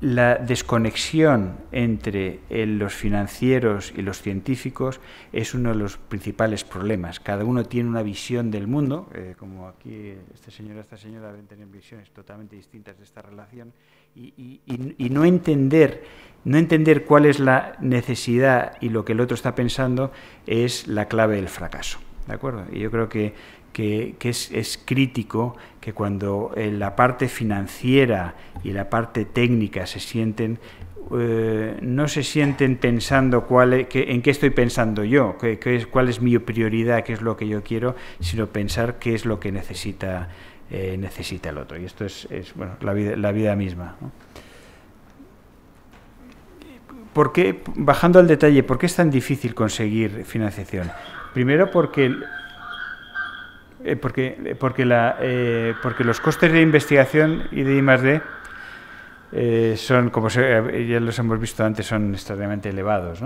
la desconexión entre eh, los financieros y los científicos es uno de los principales problemas. Cada uno tiene una visión del mundo, eh, como aquí este señor y esta señora deben tener visiones totalmente distintas de esta relación, y, y, no, entender, no entender cuál es la necesidad y lo que el otro está pensando es la clave del fracaso. ¿De acuerdo? Y yo creo que, es, crítico que cuando eh, la parte financiera y la parte técnica se sienten, eh, no se sienten pensando cuál, que, en qué estoy pensando yo, qué, es, cuál es mi prioridad, qué es lo que yo quiero, sino pensar qué es lo que necesita, eh, necesita el otro. Y esto es, es bueno, la, vida, la vida misma. ¿Por qué, bajando al detalle, ¿por qué es tan difícil conseguir financiación? Primero porque, eh, eh, eh, porque, los costes de investigación y de I+.D. son, como ya los hemos visto antes, son extremadamente elevados.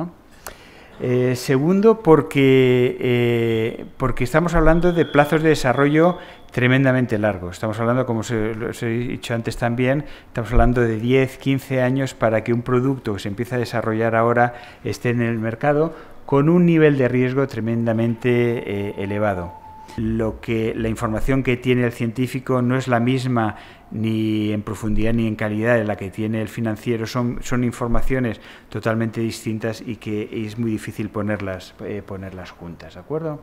segundo, porque, porque estamos hablando de plazos de desarrollo tremendamente largos. Estamos hablando, como os he dicho antes también, estamos hablando de 10, 15 años para que un producto que se empieza a desarrollar ahora esté en el mercado con un nivel de riesgo tremendamente eh, elevado. Lo que la información que tiene el científico no es la misma ni en profundidad ni en calidad de la que tiene el financiero, son, son informaciones totalmente distintas y que es muy difícil ponerlas, eh, ponerlas juntas, ¿de acuerdo?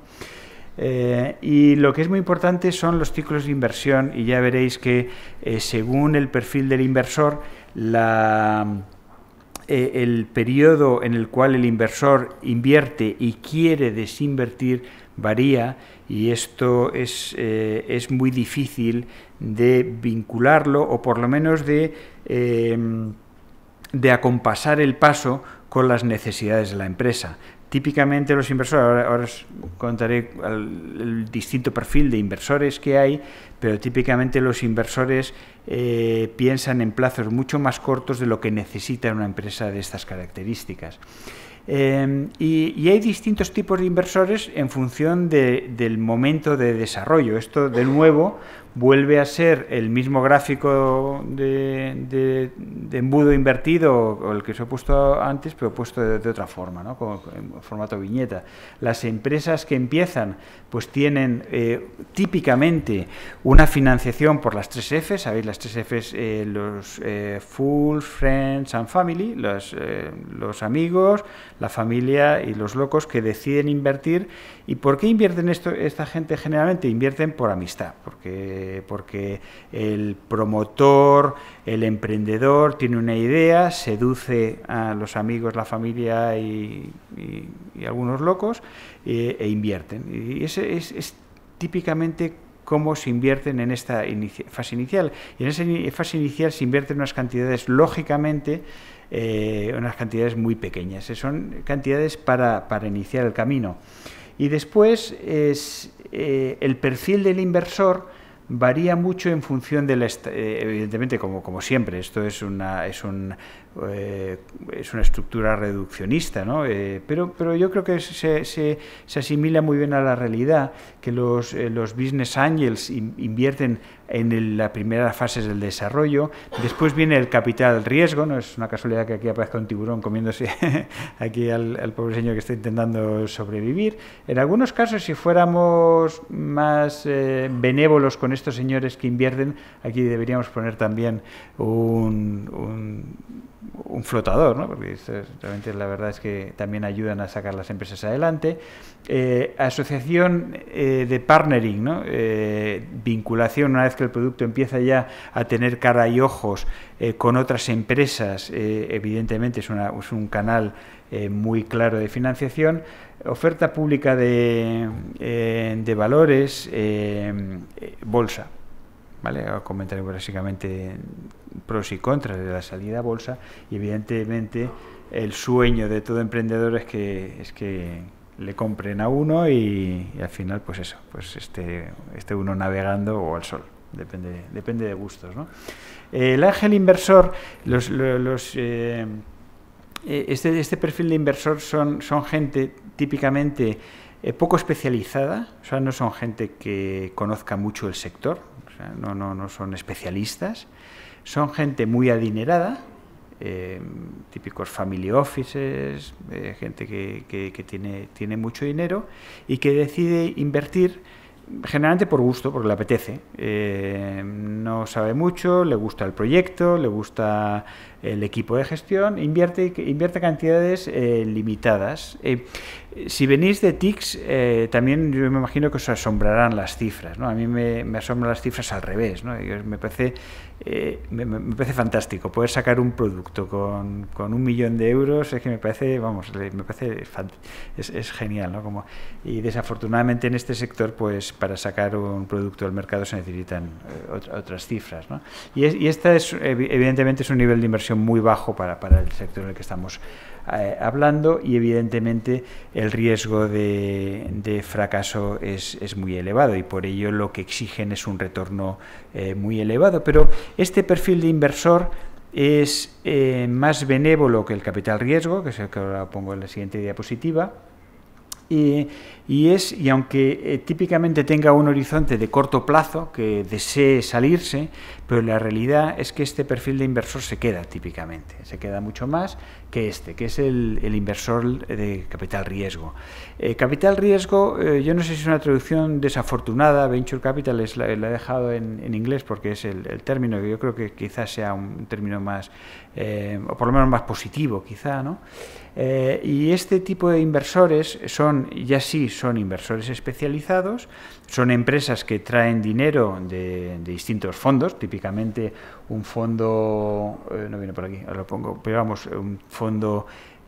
Eh, y lo que es muy importante son los ciclos de inversión y ya veréis que según el perfil del inversor, la eh, el periodo en el cual el inversor invierte y quiere desinvertir varía y esto es, eh, muy difícil de vincularlo o por lo menos de, em, de acompasar el paso con las necesidades de la empresa. Típicamente los inversores, ahora, os contaré el, distinto perfil de inversores que hay, pero típicamente los inversores eh, piensan en plazos mucho más cortos de lo que necesita una empresa de estas características. Em, y, hay distintos tipos de inversores en función del momento de desarrollo. Esto, de nuevo, vuelve a ser el mismo gráfico de, embudo invertido o el que os he puesto antes, pero puesto de, otra forma, ¿no? Como, en formato viñeta. Las empresas que empiezan pues tienen eh, típicamente una financiación por las tres F, sabéis las tres Fs, eh, los eh, full, friends and family, los, los, amigos, la familia y los locos que deciden invertir. ¿Y por qué invierten esto, esta gente generalmente? Invierten por amistad, porque, porque el promotor, el emprendedor tiene una idea, seduce a los amigos, la familia y algunos locos eh, e invierten. Y ese es, típicamente cómo se invierten en esta fase inicial. Y en esa fase inicial se invierten unas cantidades, lógicamente, eh, unas cantidades muy pequeñas. Eh, son cantidades para, para iniciar el camino. Y después es, el perfil del inversor varía mucho en función de del eh, evidentemente como, como siempre esto es una es un eh, es una estructura reduccionista eh, pero pero yo creo que se, asimila muy bien a la realidad que los, los business angels invierten en la primera primeras fases del desarrollo después viene el capital riesgo no es una casualidad que aquí aparezca un tiburón comiéndose aquí al, pobre señor que está intentando sobrevivir en algunos casos si fuéramos más benévolos con estos señores que invierten, aquí deberíamos poner también un, flotador, ¿no? porque realmente la verdad es que también ayudan a sacar las empresas adelante. Eh, asociación eh, de partnering, ¿no? Eh, vinculación una vez que el producto empieza ya a tener cara y ojos con otras empresas, evidentemente es, es un canal eh, muy claro de financiación, oferta pública de, eh, de valores, eh, bolsa. ¿Vale? Comentaré básicamente pros y contras de la salida a bolsa y evidentemente el sueño de todo emprendedor es que, es que le compren a uno y, al final pues eso, pues esté, esté uno navegando o al sol depende, depende de gustos. el ángel inversor, los, los eh, este, este, perfil de inversor son, gente típicamente eh, poco especializada, o sea, no son gente que conozca mucho el sector, no, son especialistas, son gente muy adinerada, eh, típicos family offices, gente que, tiene, tiene mucho dinero y que decide invertir generalmente por gusto, porque le apetece. Eh, no sabe mucho, le gusta el proyecto, le gusta el equipo de gestión, invierte, invierte cantidades eh, limitadas. Eh, si venís de TICS, también yo me imagino que os asombrarán las cifras. ¿no? A mí me, asombran las cifras al revés. Me parece eh, me, parece fantástico. Poder sacar un producto con, un millón de euros es que me parece, vamos, me parece es, genial, Como, y desafortunadamente en este sector, pues para sacar un producto al mercado se necesitan eh, otras cifras, Y, es, y esta es, evidentemente, es un nivel de inversión muy bajo para, para el sector en el que estamos eh, hablando y evidentemente el riesgo de, fracaso es, muy elevado y por ello lo que exigen es un retorno eh, muy elevado. Pero este perfil de inversor es eh, más benévolo que el capital riesgo, que es el que ahora pongo en la siguiente diapositiva y es, y aunque eh, típicamente tenga un horizonte de corto plazo que desee salirse, pero la realidad es que este perfil de inversor se queda típicamente, se queda mucho más que este, que es el, inversor de capital riesgo. Eh, capital riesgo, eh, yo no sé si es una traducción desafortunada, venture capital la, he dejado en, inglés porque es el, el, término que yo creo que quizás sea un término más, o por lo menos más positivo, quizá, ¿no? Eh, y este tipo de inversores son, ya sí, son inversores especializados, son empresas que traen dinero de, distintos fondos, típicamente un fondo, eh, no viene por aquí, lo pongo, pero vamos, un fondo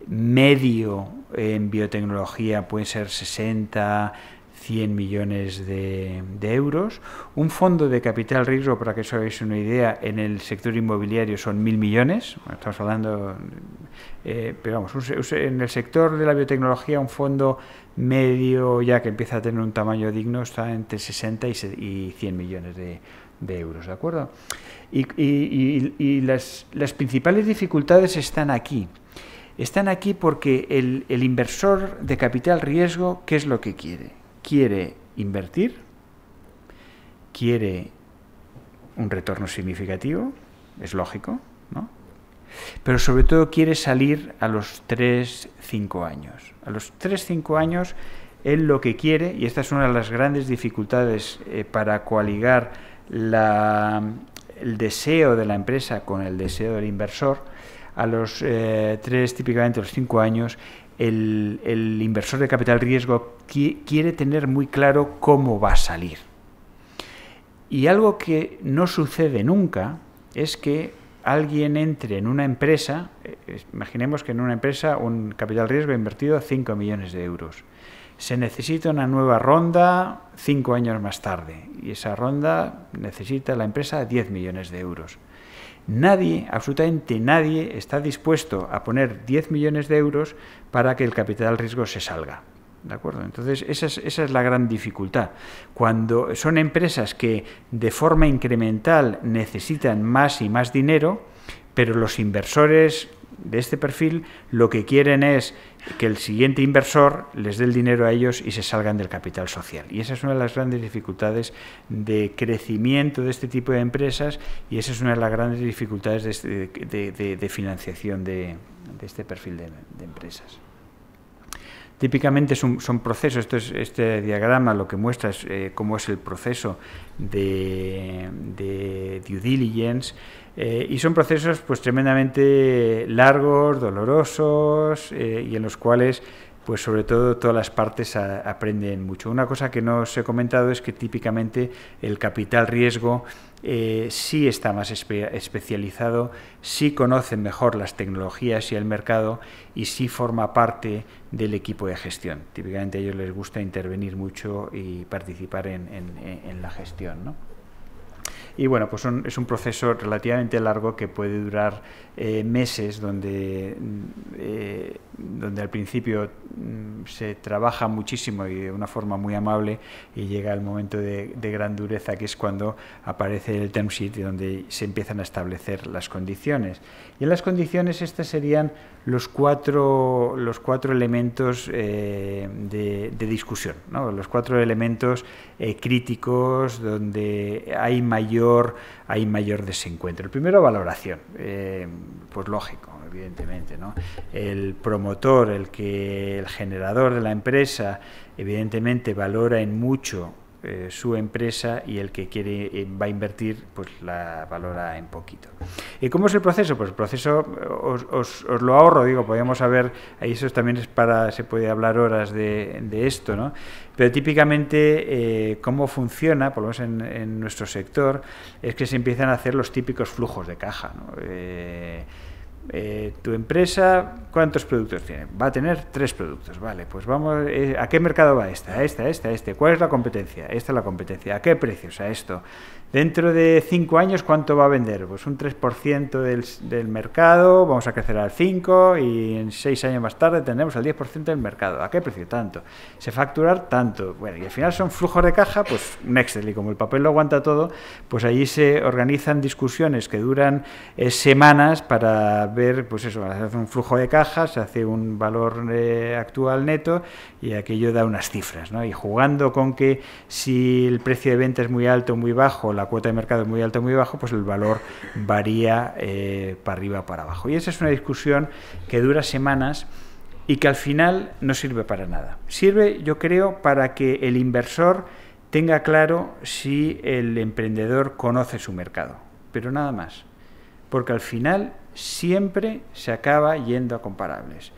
medio en biotecnología puede ser 60, 100 millones de, euros. Un fondo de capital riesgo, para que os hagáis una idea, en el sector inmobiliario son 1.000 millones. estamos hablando, eh, pero vamos, en el sector de la biotecnología un fondo medio ya que empieza a tener un tamaño digno está entre 60 y 100 millones de, euros, ¿de acuerdo? Y, las, principales dificultades están aquí están aquí porque el, inversor de capital riesgo, ¿qué es lo que quiere? quiere invertir, quiere un retorno significativo, es lógico, ¿no? Pero sobre todo quiere salir a los 3-5 años. A los 3-5 años él lo que quiere, y esta es una de las grandes dificultades eh, para coaligar el deseo de la empresa con el deseo del inversor, a los eh, tres, típicamente a los cinco años, el, inversor de capital riesgo quiere tener muy claro cómo va a salir. Y algo que no sucede nunca es que alguien entre en una empresa, eh, imaginemos que en una empresa un capital riesgo ha invertido 5 millones de euros. Se necesita una nueva ronda cinco años más tarde y esa ronda necesita la empresa 10 millones de euros. Nadie, absolutamente nadie, está dispuesto a poner 10 millones de euros para que el capital riesgo se salga. ¿De acuerdo? Entonces, esa es, esa es, la gran dificultad. Cuando son empresas que de forma incremental necesitan más y más dinero, pero los inversores de este perfil lo que quieren es que el siguiente inversor les dé el dinero a ellos y se salgan del capital social. Y esa es una de las grandes dificultades de crecimiento de este tipo de empresas y esa es una de las grandes dificultades de, este, de financiación de, este perfil de empresas. Típicamente son, procesos, este diagrama lo que muestra es eh, cómo es el proceso de, due diligence eh, y son procesos pues tremendamente largos, dolorosos eh, y en los cuales pues sobre todo todas las partes aprenden mucho. Una cosa que no os he comentado es que típicamente el capital riesgo eh, sí está más especializado, sí conocen mejor las tecnologías y el mercado y sí forma parte del equipo de gestión. Típicamente a ellos les gusta intervenir mucho y participar en, en la gestión. ¿no? Y bueno, pues es un proceso relativamente largo que puede durar eh, meses, donde, mm, eh, donde al principio mm, se trabaja muchísimo y de una forma muy amable y llega el momento de, de gran dureza que es cuando aparece el term sheet y donde se empiezan a establecer las condiciones. Y en las condiciones estas serían los cuatro, los cuatro elementos eh, de, discusión, ¿no? los cuatro elementos eh, críticos donde hay mayor, hay mayor desencuentro. El primero, valoración, eh, pues lógico, evidentemente. ¿no? El promotor, el, que, el generador de la empresa, evidentemente valora en mucho eh, su empresa y el que quiere eh, va a invertir pues la valora en poquito. ¿Y eh, cómo es el proceso? Pues el proceso os, lo ahorro, digo, podríamos saber, ahí eso también es para, se puede hablar horas de, esto, ¿no? Pero típicamente cómo funciona, por lo menos en, nuestro sector, es que se empiezan a hacer los típicos flujos de caja, eh, tu empresa, ¿cuántos productos tiene? Va a tener tres productos, vale. Pues vamos, eh, ¿a qué mercado va esta? A esta, a esta, este. ¿Cuál es la competencia? Esta es la competencia. ¿A qué precios? A esto. Dentro de cinco años, ¿cuánto va a vender? Pues un 3% del, mercado, vamos a crecer al 5% y en seis años más tarde tendremos el 10% del mercado. ¿A qué precio? Tanto. Se facturar tanto. Bueno, y al final son flujos de caja, pues un y como el papel lo aguanta todo, pues allí se organizan discusiones que duran eh, semanas para ver, pues eso, se hace un flujo de caja, se hace un valor eh, actual neto y aquello da unas cifras, ¿no? Y jugando con que si el precio de venta es muy alto o muy bajo, la cuota de mercado es muy alta o muy bajo pues el valor varía eh, para arriba para abajo. Y esa es una discusión que dura semanas y que al final no sirve para nada. Sirve, yo creo, para que el inversor tenga claro si el emprendedor conoce su mercado, pero nada más, porque al final siempre se acaba yendo a comparables.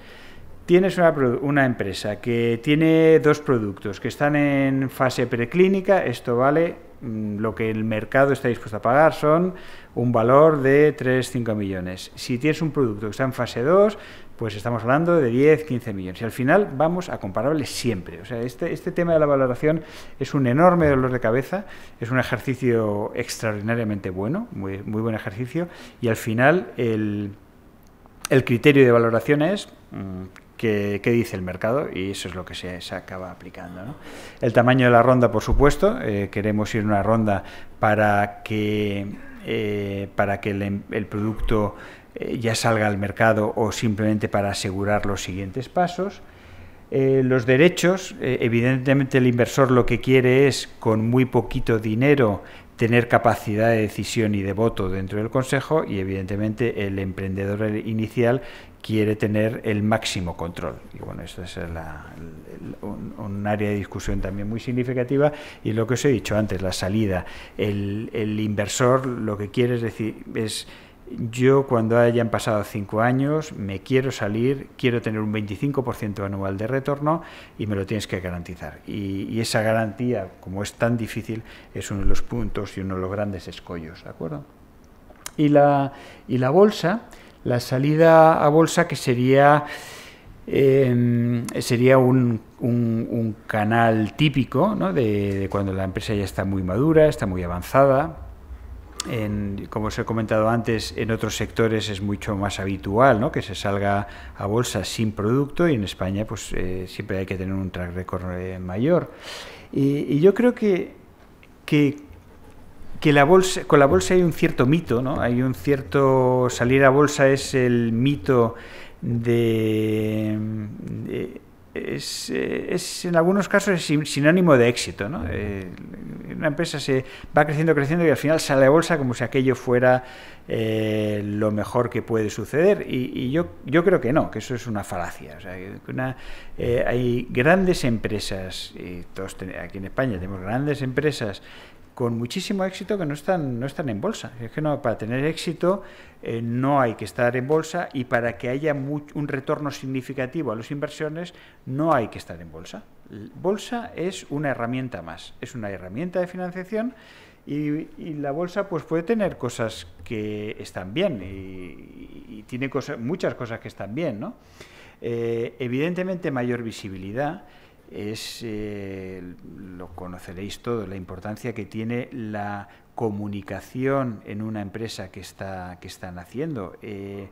Tienes una, una empresa que tiene dos productos que están en fase preclínica, esto vale Mm, lo que el mercado está dispuesto a pagar son un valor de 3-5 millones. Si tienes un producto que está en fase 2, pues estamos hablando de 10-15 millones. Y al final vamos a comparables siempre. O sea, este, este tema de la valoración es un enorme dolor de cabeza, es un ejercicio extraordinariamente bueno, muy, muy buen ejercicio, y al final el, el criterio de valoración es mm, qué, dice el mercado y eso es lo que se, se acaba aplicando. El tamaño de la ronda, por supuesto, eh, queremos ir a una ronda para que, eh, para que el, em, producto eh, ya salga al mercado o simplemente para asegurar los siguientes pasos. los derechos, evidentemente el inversor lo que quiere es, con muy poquito dinero, tener capacidad de decisión y de voto dentro del Consejo y, evidentemente, el emprendedor inicial quiere tener el máximo control. Y bueno, esta es la, un, área de discusión también muy significativa. Y lo que os he dicho antes, la salida. El, el inversor lo que quiere es decir es yo cuando hayan pasado cinco años me quiero salir, quiero tener un 25% anual de retorno y me lo tienes que garantizar. Y, y, esa garantía, como es tan difícil, es uno de los puntos y uno de los grandes escollos, ¿de acuerdo? Y la, y la bolsa la salida a bolsa que sería, em, sería un, canal típico ¿no? de, cuando la empresa ya está muy madura, está muy avanzada. como os he comentado antes, en otros sectores es mucho más habitual ¿no? que se salga a bolsa sin producto y en España pues eh, siempre hay que tener un track record eh, mayor. Y, yo creo que, que que la bolsa, con la bolsa hay un cierto mito, ¿no? Hay un cierto. Salir a bolsa es el mito de. Eh, es, en algunos casos es sinónimo de éxito. Eh, una empresa se va creciendo, creciendo y al final sale a bolsa como si aquello fuera eh, lo mejor que puede suceder. Y, yo, yo creo que no, que eso es una falacia. hay grandes empresas, aquí en España tenemos grandes empresas con muchísimo éxito que no están, no están en bolsa. Es que no, para tener éxito eh, no hay que estar en bolsa y para que haya un retorno significativo a las inversiones no hay que estar en bolsa. Bolsa es una herramienta más, es una herramienta de financiación y, la bolsa pues puede tener cosas que están bien y, tiene cosas, muchas cosas que están bien. ¿no? Eh, evidentemente mayor visibilidad es, eh, lo conoceréis todos, la importancia que tiene la comunicación en una empresa que, está, están haciendo. Eh,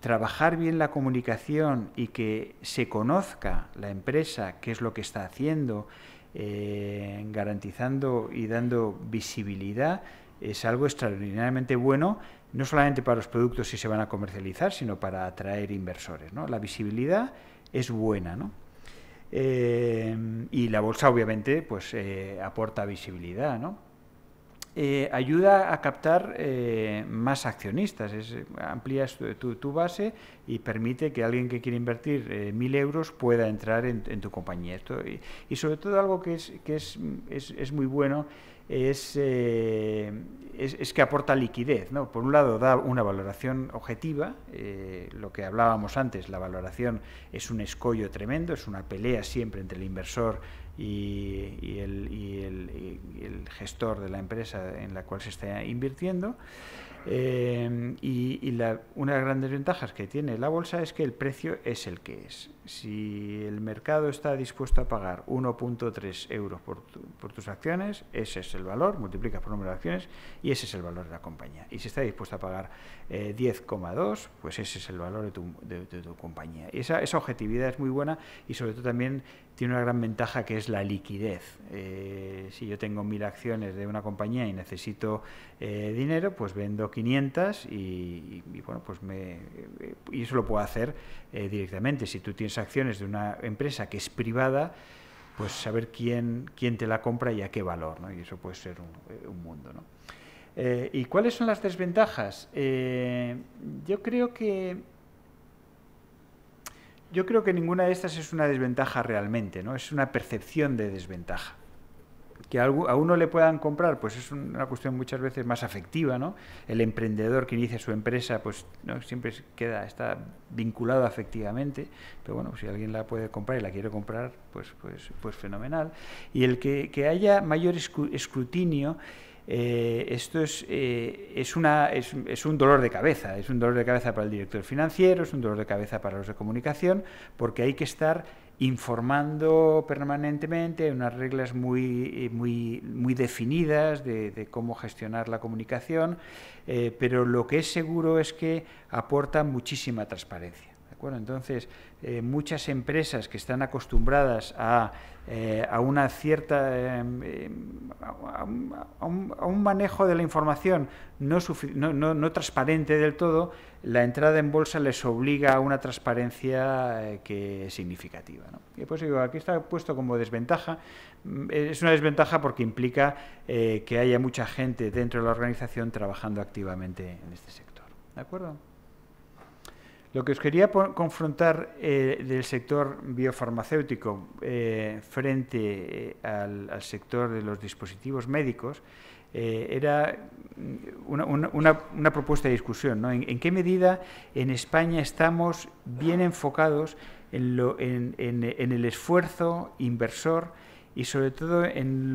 trabajar bien la comunicación y que se conozca la empresa, qué es lo que está haciendo, eh, garantizando y dando visibilidad, es algo extraordinariamente bueno, no solamente para los productos si se van a comercializar, sino para atraer inversores. ¿no? La visibilidad es buena, ¿no? Eh, y la bolsa, obviamente, pues eh, aporta visibilidad, ¿no? Eh, ayuda a captar más accionistas, es, amplías tu, base y permite que alguien que quiere invertir mil euros pueda entrar en, en tu compañía. Esto, y, sobre todo algo que es, que es, es, es muy bueno eh, es, es, que aporta liquidez. ¿no? Por un lado, da una valoración objetiva, eh, lo que hablábamos antes, la valoración es un escollo tremendo, es una pelea siempre entre el inversor y, el, y, el, y el gestor de la empresa en la cual se está invirtiendo. Eh, y, una de las grandes ventajas que tiene la bolsa es que el precio es el que es. Si el mercado está dispuesto a pagar 1.3 euros por, por, tus acciones, ese es el valor, multiplicas por número de acciones y ese es el valor de la compañía. Y si está dispuesto a pagar 10,2, eh, pues ese es el valor de tu, tu compañía. esa, esa, objetividad es muy buena y sobre todo también tiene una gran ventaja que es la liquidez. Eh, si yo tengo mil acciones de una compañía y necesito eh, dinero, pues vendo 500 y, bueno, pues me, y eso lo puedo hacer directamente. Si tú tienes acciones de una empresa que es privada, pues saber quién, quién te la compra y a qué valor, ¿no? Y eso puede ser un, un mundo, ¿no? Eh, ¿Y cuáles son las desventajas? Eh, yo creo que yo creo que ninguna de estas es una desventaja realmente, ¿no? Es una percepción de desventaja. Que a uno le puedan comprar, pues es una cuestión muchas veces más afectiva, ¿no? El emprendedor que inicia su empresa, pues ¿no? siempre queda, está vinculado afectivamente, pero bueno, si alguien la puede comprar y la quiere comprar, pues, pues, pues fenomenal. Y el que haya mayor escrutinio eh, esto es, eh, es, una, es, un dolor de cabeza, es un dolor de cabeza para el director financiero, es un dolor de cabeza para los de comunicación, porque hay que estar informando permanentemente, hay unas reglas muy, eh, muy, muy definidas de, cómo gestionar la comunicación, pero lo que es seguro es que aporta muchísima transparencia. ¿de acuerdo? Entonces, muchas empresas que están acostumbradas a eh, a una cierta em, em, a, un, manejo de la información no, no, no, transparente del todo, la entrada en bolsa les obliga a una transparencia eh, que es significativa. Y pues digo, aquí está puesto como desventaja. Mm, eh, es una desventaja porque implica que haya mucha gente dentro de la organización trabajando activamente en este sector. ¿De acuerdo? Lo que os quería confrontar eh, del sector biofarmacéutico eh, frente eh, al, sector de los dispositivos médicos era mm, una, propuesta de discusión. ¿En, qué medida en España estamos bien enfocados en, el esfuerzo inversor y sobre todo en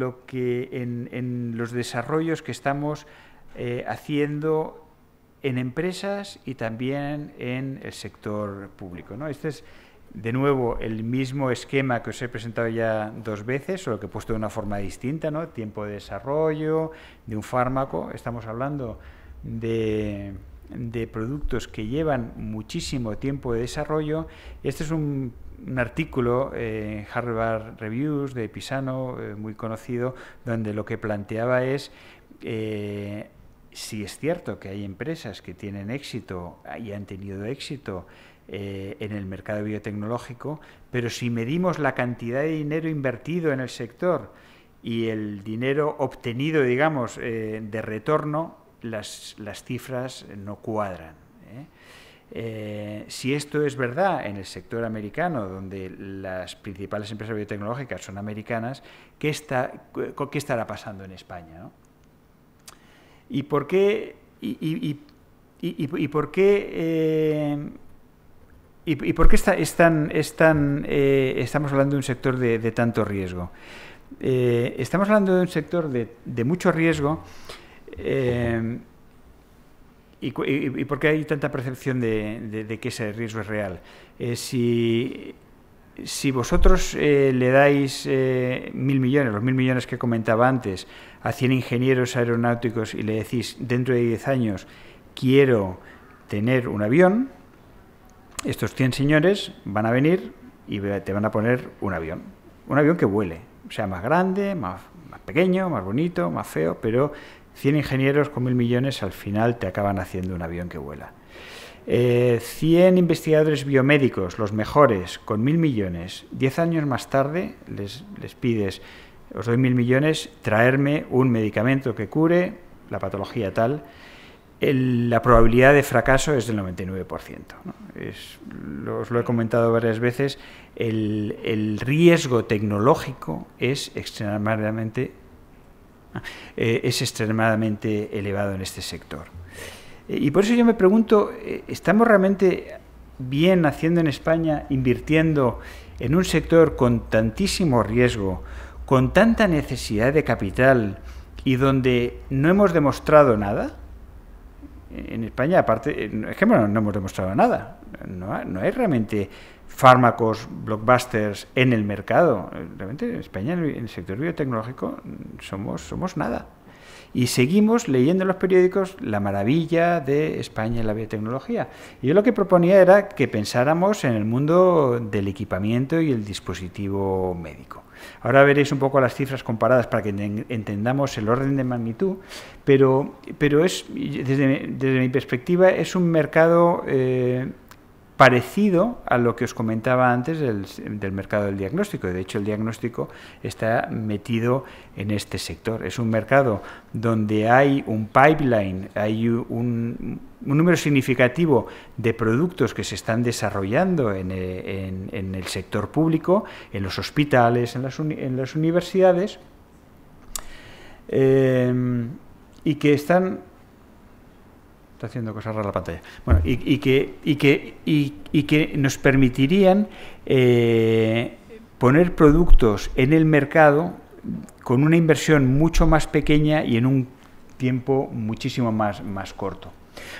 los desarrollos que estamos haciendo en empresas y también en el sector público. ¿no? Este es, de nuevo, el mismo esquema que os he presentado ya dos veces, solo que he puesto de una forma distinta, ¿no? tiempo de desarrollo, de un fármaco, estamos hablando de, productos que llevan muchísimo tiempo de desarrollo. Este es un, artículo en eh, Harvard Reviews de Pisano, eh, muy conocido, donde lo que planteaba es... Eh, sí es cierto que hay empresas que tienen éxito y han tenido éxito eh, en el mercado biotecnológico, pero si medimos la cantidad de dinero invertido en el sector y el dinero obtenido, digamos, eh, de retorno, las, cifras no cuadran. ¿eh? si esto es verdad en el sector americano, donde las principales empresas biotecnológicas son americanas, ¿qué, qué estará pasando en España? ¿Y por qué, y, por qué, eh, y, por qué está, eh, estamos hablando de un sector de, tanto riesgo? Eh, estamos hablando de un sector de, mucho riesgo. ¿Y, y, por qué hay tanta percepción de, que ese riesgo es real? si, vosotros le dais mil millones, los mil millones que comentaba antes, a 100 ingenieros aeronáuticos y le decís, dentro de 10 años quiero tener un avión, estos 100 señores van a venir y te van a poner un avión. Un avión que vuele, o sea más grande, más, pequeño, más bonito, más feo, pero 100 ingenieros con mil millones al final te acaban haciendo un avión que vuela. 100 eh, investigadores biomédicos, los mejores, con mil millones, 10 años más tarde les, les pides os doy mil millones, traerme un medicamento que cure la patología tal, la probabilidad de fracaso es del 99%. os lo he comentado varias veces, el, riesgo tecnológico es extremadamente, eh, es extremadamente elevado en este sector. Y por eso yo me pregunto, eh, ¿estamos realmente bien haciendo en España, invirtiendo en un sector con tantísimo riesgo, con tanta necesidad de capital y donde no hemos demostrado nada, en España, aparte, eh, es que no hemos demostrado nada. No, hay realmente fármacos blockbusters en el mercado. Realmente en España, en el sector biotecnológico, somos, somos nada. Y seguimos leyendo en los periódicos la maravilla de España en la biotecnología. Y yo lo que proponía era que pensáramos en el mundo del equipamiento y el dispositivo médico. Ahora veréis un poco las cifras comparadas para que entendamos el orden de magnitud, pero, pero es, desde, mi perspectiva, es un mercado eh, parecido a lo que os comentaba antes del, mercado del diagnóstico. De hecho, el diagnóstico está metido en este sector. Es un mercado donde hay un pipeline, hay un, número significativo de productos que se están desarrollando en, eh, el sector público, en los hospitales, en las, universidades, eh, y que están Está haciendo cosas raras la pantalla. Bueno, y, que, y, que, y, que nos permitirían eh, poner productos en el mercado con una inversión mucho más pequeña y en un tiempo muchísimo más, más corto.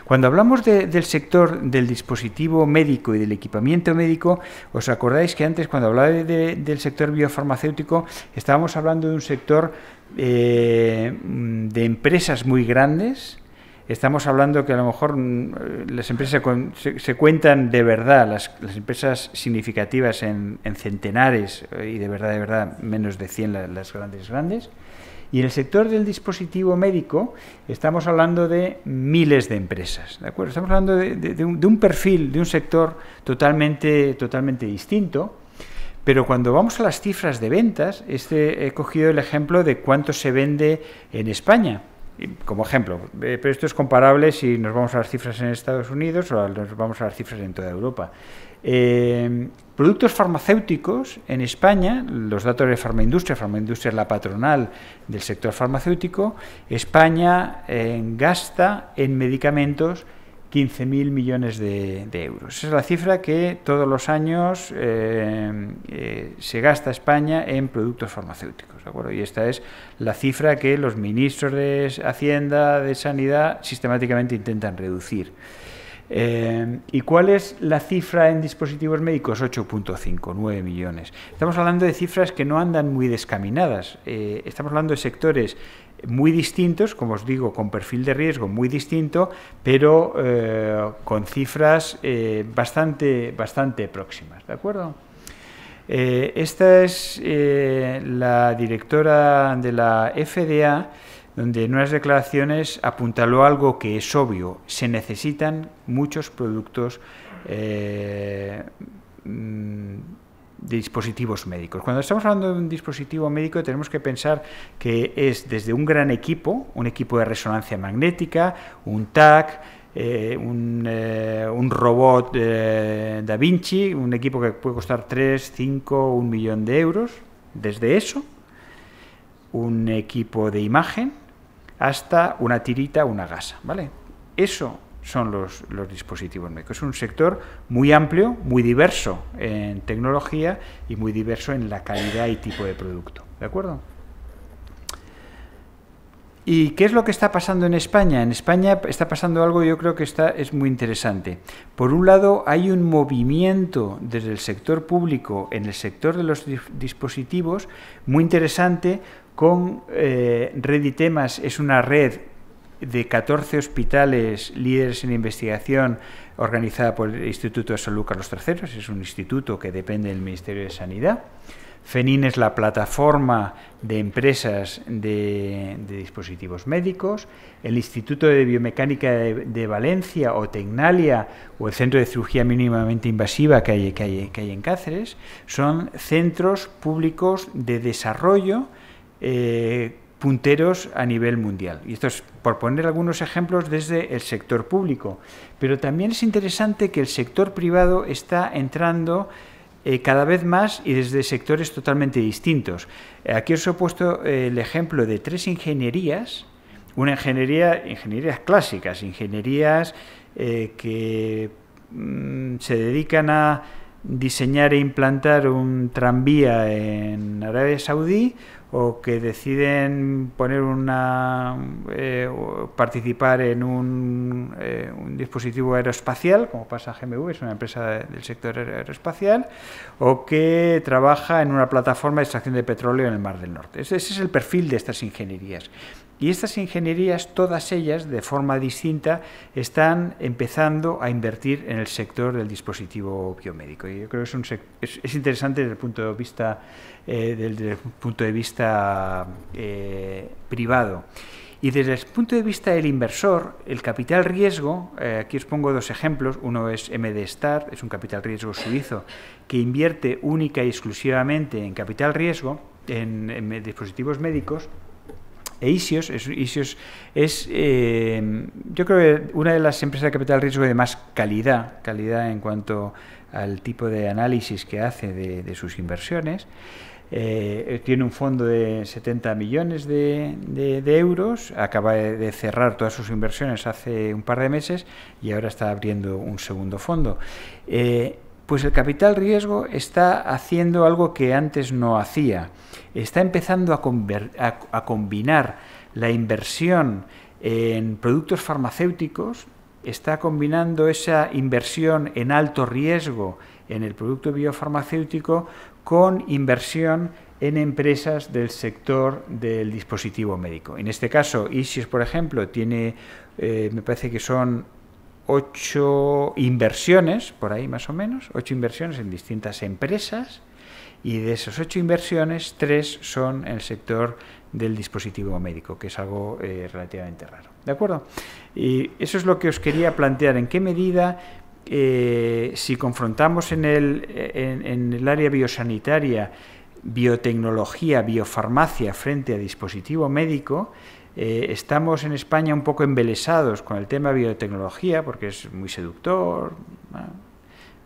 Cuando hablamos del sector del dispositivo médico y del equipamiento médico, os acordáis que antes cuando hablaba del sector biofarmacéutico estábamos hablando de un sector eh, de empresas muy grandes estamos hablando que a lo mejor mm, eh, las empresas se, cuentan de verdad, las, empresas significativas en, centenares eh, y de verdad, de verdad, menos de 100 las, grandes, grandes. Y en el sector del dispositivo médico estamos hablando de miles de empresas, ¿de acuerdo? Estamos hablando de, un, perfil, de un sector totalmente, totalmente distinto. Pero cuando vamos a las cifras de ventas, este, he cogido el ejemplo de cuánto se vende en España como ejemplo, eh, pero esto es comparable si nos vamos a las cifras en Estados Unidos o nos vamos a las cifras en toda Europa. Em, productos farmacéuticos en España, los datos de Farmaindustria, Farmaindustria es la patronal del sector farmacéutico, España eh, gasta en medicamentos 15.000 millones de, euros. Esa es la cifra que todos los años eh, eh, se gasta España en productos farmacéuticos. ¿de acuerdo? Y esta es la cifra que los ministros de Hacienda, de Sanidad, sistemáticamente intentan reducir. Eh, ¿Y cuál es la cifra en dispositivos médicos? 8.5, 9 millones. Estamos hablando de cifras que no andan muy descaminadas. Eh, estamos hablando de sectores muy distintos, como os digo, con perfil de riesgo muy distinto, pero eh, con cifras bastante, bastante próximas. ¿De acuerdo? esta es la directora de la FDA donde en unas declaraciones apuntaló algo que es obvio, se necesitan muchos productos eh, mm, de dispositivos médicos. Cuando estamos hablando de un dispositivo médico tenemos que pensar que es desde un gran equipo, un equipo de resonancia magnética, un TAC, eh, eh, un, robot Da Vinci, un equipo que puede costar 3, 5, 1 millón de euros, desde eso un equipo de imagen, hasta una tirita, una gasa, ¿vale? Eso son los, los, dispositivos médicos. Es un sector muy amplio, muy diverso en tecnología y muy diverso en la calidad y tipo de producto, ¿de acuerdo? ¿Y qué es lo que está pasando en España? En España está pasando algo yo creo que está, es muy interesante. Por un lado, hay un movimiento desde el sector público en el sector de los dispositivos muy interesante con eh, Reditemas, es una red de 14 hospitales líderes en investigación organizada por el Instituto de Salud Carlos III, es un instituto que depende del Ministerio de Sanidad. FENIN es la plataforma de empresas de, dispositivos médicos, el Instituto de Biomecánica de, Valencia o Tecnalia o el Centro de Cirugía Mínimamente Invasiva que hay en Cáceres, son centros públicos de desarrollo eh, punteros a nivel mundial. Y esto es por poner algunos ejemplos desde el sector público. Pero también es interesante que el sector privado está entrando eh, cada vez más y desde sectores totalmente distintos. Eh, aquí os he puesto el ejemplo de tres ingenierías, una ingeniería, ingenierías clásicas, ingenierías que mm, se dedican a diseñar e implantar un tranvía en Arabia Saudí, o que deciden poner una eh, participar en un, eh, un, dispositivo aeroespacial, como pasa GMV, es una empresa del sector aeroespacial, o que trabaja en una plataforma de extracción de petróleo en el Mar del Norte. ese es el perfil de estas ingenierías. Y estas ingenierías, todas ellas, de forma distinta, están empezando a invertir en el sector del dispositivo biomédico. Y yo creo que es, interesante desde el punto de vista, eh, eh, privado. Y desde el punto de vista del inversor, el capital riesgo, eh, aquí os pongo dos ejemplos, uno es MD es un capital riesgo suizo que invierte única y exclusivamente en capital riesgo, en dispositivos médicos, e Isios. Es, es, eh, yo creo que una de las empresas de capital riesgo de más calidad, calidad en cuanto al tipo de análisis que hace de, sus inversiones. Eh, tiene un fondo de 70 millones de, euros, acaba de cerrar todas sus inversiones hace un par de meses y ahora está abriendo un segundo fondo. Eh, pues el capital riesgo está haciendo algo que antes no hacía. Está empezando a, combinar la inversión en productos farmacéuticos, está combinando esa inversión en alto riesgo en el producto biofarmacéutico con inversión en empresas del sector del dispositivo médico. En este caso, ISIS, por ejemplo, tiene, eh, me parece que son ocho inversiones, por ahí más o menos, ocho inversiones en distintas empresas y de esas ocho inversiones, tres son en el sector del dispositivo médico, que es algo eh, relativamente raro. ¿De acuerdo? Y eso es lo que os quería plantear, en qué medida eh, si confrontamos en el área biosanitaria biotecnología, biofarmacia frente a dispositivo médico, eh, estamos en España un poco embelesados con el tema de biotecnología porque es muy seductor,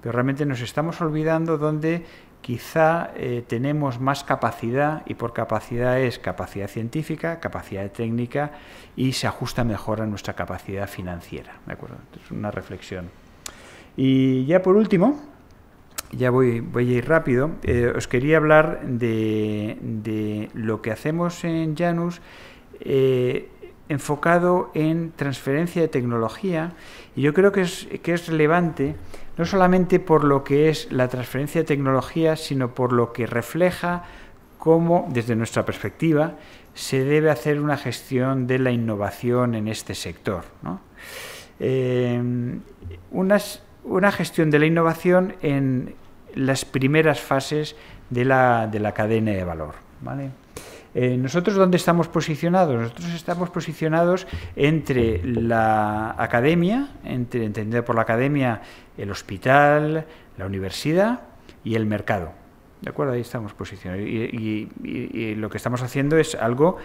pero realmente nos estamos olvidando donde quizá eh, tenemos más capacidad y por capacidad es capacidad científica, capacidad técnica y se ajusta mejor a nuestra capacidad financiera. acuerdo? Es una reflexión. Y ya por último, ya voy, voy a ir rápido, eh, os quería hablar de, de lo que hacemos en Janus eh, enfocado en transferencia de tecnología y yo creo que es, relevante no solamente por lo que es la transferencia de tecnología, sino por lo que refleja cómo, desde nuestra perspectiva, se debe hacer una gestión de la innovación en este sector. Eh, una gestión de la innovación en las primeras fases de la, cadena de valor. ¿vale? Eh, ¿Nosotros dónde estamos posicionados? Nosotros estamos posicionados entre la academia, entre, entender por la academia, el hospital, la universidad y el mercado. ¿De acuerdo? Ahí estamos posicionados. Y, y lo que estamos haciendo es algo,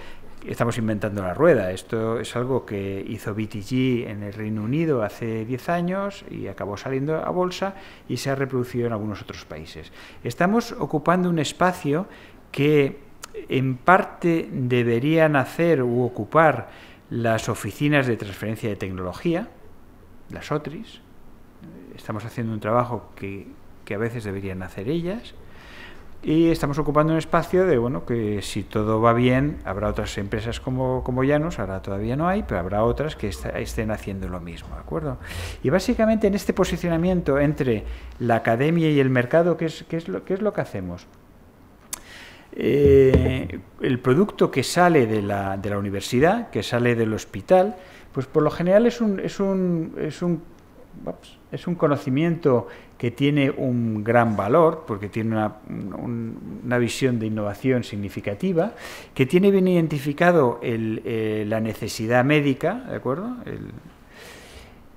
estamos inventando la rueda. Esto es algo que hizo BTG en el Reino Unido hace 10 años y acabó saliendo a bolsa y se ha reproducido en algunos otros países. Estamos ocupando un espacio que en parte deberían hacer u ocupar las oficinas de transferencia de tecnología, las OTRIS. Estamos haciendo un trabajo que, a veces deberían hacer ellas. Y estamos ocupando un espacio de, bueno, que si todo va bien, habrá otras empresas como, Llanos, ahora todavía no hay, pero habrá otras que estén haciendo lo mismo, ¿de acuerdo? Y básicamente en este posicionamiento entre la academia y el mercado, es, qué es lo que hacemos? Eh, el producto que sale de la, universidad, que sale del hospital, pues por lo general es un, es un, es un, es un conocimiento que tiene un gran valor, porque tiene una, visión de innovación significativa, que tiene bien identificado eh, la necesidad médica, ¿de acuerdo?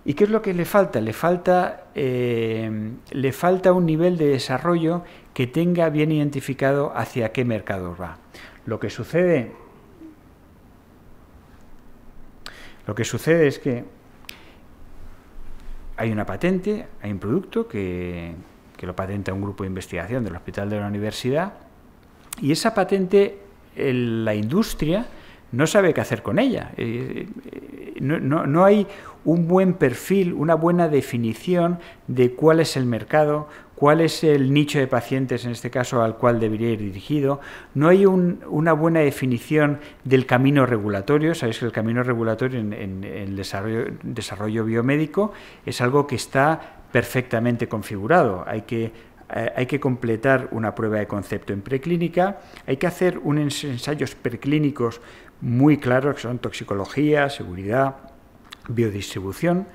¿Y qué es lo que le falta? Le falta, eh, le falta un nivel de desarrollo que tenga bien identificado hacia qué mercado va. Lo que sucede, lo que sucede es que hay una patente, hay un producto que, lo patenta un grupo de investigación del hospital de la universidad, y esa patente, la industria no sabe qué hacer con ella. Eh, eh, no hay un buen perfil, una buena definición de cuál es el mercado, cuál es el nicho de pacientes, en este caso, al cual debería ir dirigido. No hay una buena definición del camino regulatorio. Sabéis que el camino regulatorio en, el desarrollo, biomédico es algo que está perfectamente configurado. Hay que eh, hay que completar una prueba de concepto en preclínica, hay que hacer unos ensayos preclínicos muy claros, que son toxicología, seguridad, biodistribución.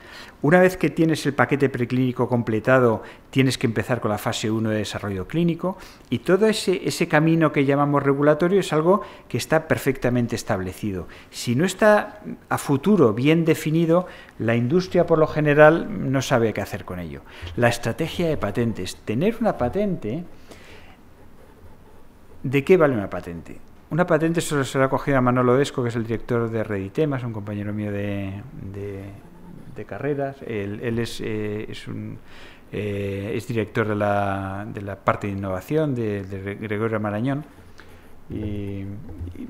Una vez que tienes el paquete preclínico completado, tienes que empezar con la fase 1 de desarrollo clínico y todo ese, ese camino que llamamos regulatorio es algo que está perfectamente establecido. Si no está a futuro bien definido, la industria por lo general no sabe qué hacer con ello. La estrategia de patentes, tener una patente, ¿de qué vale una patente? Una patente solo será cogida a Manolo Desco, que es el director de Reditemas, un compañero mío de, carreras. Él, eh, es, un, eh, director de la, parte de innovación de, Gregorio Marañón. Y,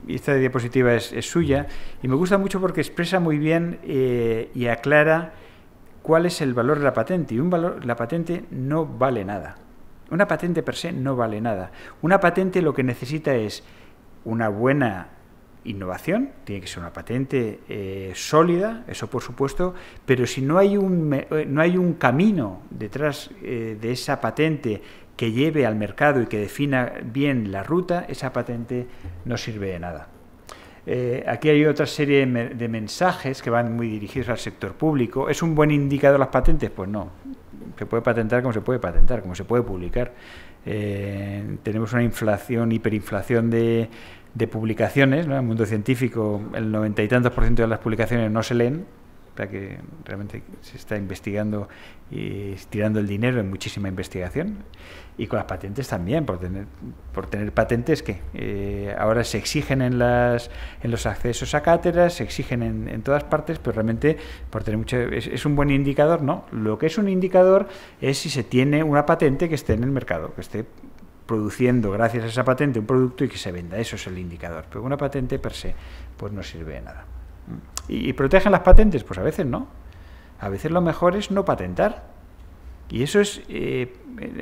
esta diapositiva es, suya y me gusta mucho porque expresa muy bien eh, y aclara cuál es el valor de la patente. Y un valor, la patente no vale nada. Una patente per se no vale nada. Una patente lo que necesita es una buena innovación, tiene que ser una patente eh, sólida, eso por supuesto, pero si no hay un, eh, no hay un camino detrás eh, de esa patente que lleve al mercado y que defina bien la ruta, esa patente no sirve de nada. aquí hay otra serie de mensajes que van muy dirigidos al sector público. ¿Es un buen indicador las patentes? Pues no. Se puede patentar como se puede patentar, como se puede publicar. Eh, tenemos una inflación, hiperinflación de, publicaciones, ¿no? en el mundo científico el noventa y tantos por ciento de las publicaciones no se leen, que realmente se está investigando y tirando el dinero en muchísima investigación. Y con las patentes también, por tener, por tener patentes que eh, ahora se exigen en, las, en los accesos a cátedras, se exigen en, en todas partes, pero realmente por tener mucho, es, es, un buen indicador, ¿no? Lo que es un indicador es si se tiene una patente que esté en el mercado, que esté produciendo gracias a esa patente un producto y que se venda. Eso es el indicador. Pero una patente per se pues no sirve de nada. ¿Y, protegen las patentes? Pues a veces no. A veces lo mejor es no patentar. Y eso es, eh,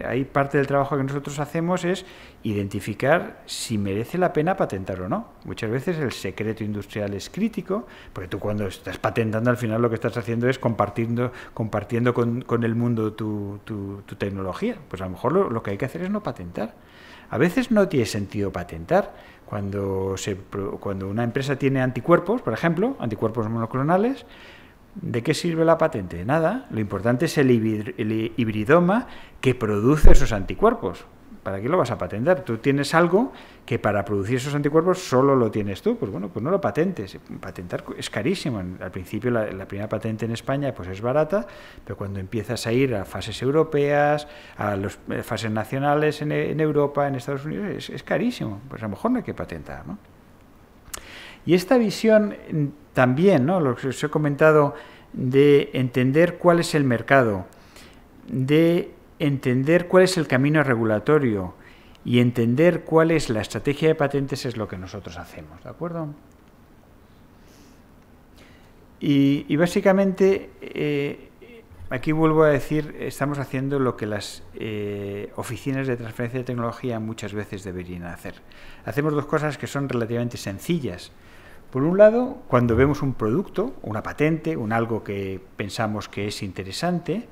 hay parte del trabajo que nosotros hacemos es identificar si merece la pena patentar o no. Muchas veces el secreto industrial es crítico, porque tú cuando estás patentando al final lo que estás haciendo es compartiendo, compartiendo con, el mundo tu, tu, tu, tecnología. Pues a lo mejor lo que hay que hacer es no patentar. A veces no tiene sentido patentar. Cuando, cuando una empresa tiene anticuerpos, por ejemplo, anticuerpos monoclonales, ¿De qué sirve la patente? Nada. Lo importante es el hibridoma que produce esos anticuerpos. ¿para qué lo vas a patentar? Tú tienes algo que para producir esos anticuerpos solo lo tienes tú, pues bueno, pues no lo patentes. Patentar es carísimo. Al principio la, primera patente en España pues es barata, pero cuando empiezas a ir a fases europeas, a las eh, fases nacionales en, Europa, en Estados Unidos, es, carísimo. Pues a lo mejor no hay que patentar, Y esta visión mm, también, ¿no? Lo que os he comentado de entender cuál es el mercado, de entender cuál es el camino regulatorio y entender cuál es la estrategia de patentes es lo que nosotros hacemos, ¿de acuerdo? Y, básicamente, eh, aquí vuelvo a decir, estamos haciendo lo que las eh, oficinas de transferencia de tecnología muchas veces deberían hacer. Hacemos dos cosas que son relativamente sencillas. Por un lado, cuando vemos un producto, una patente, un algo que pensamos que es interesante,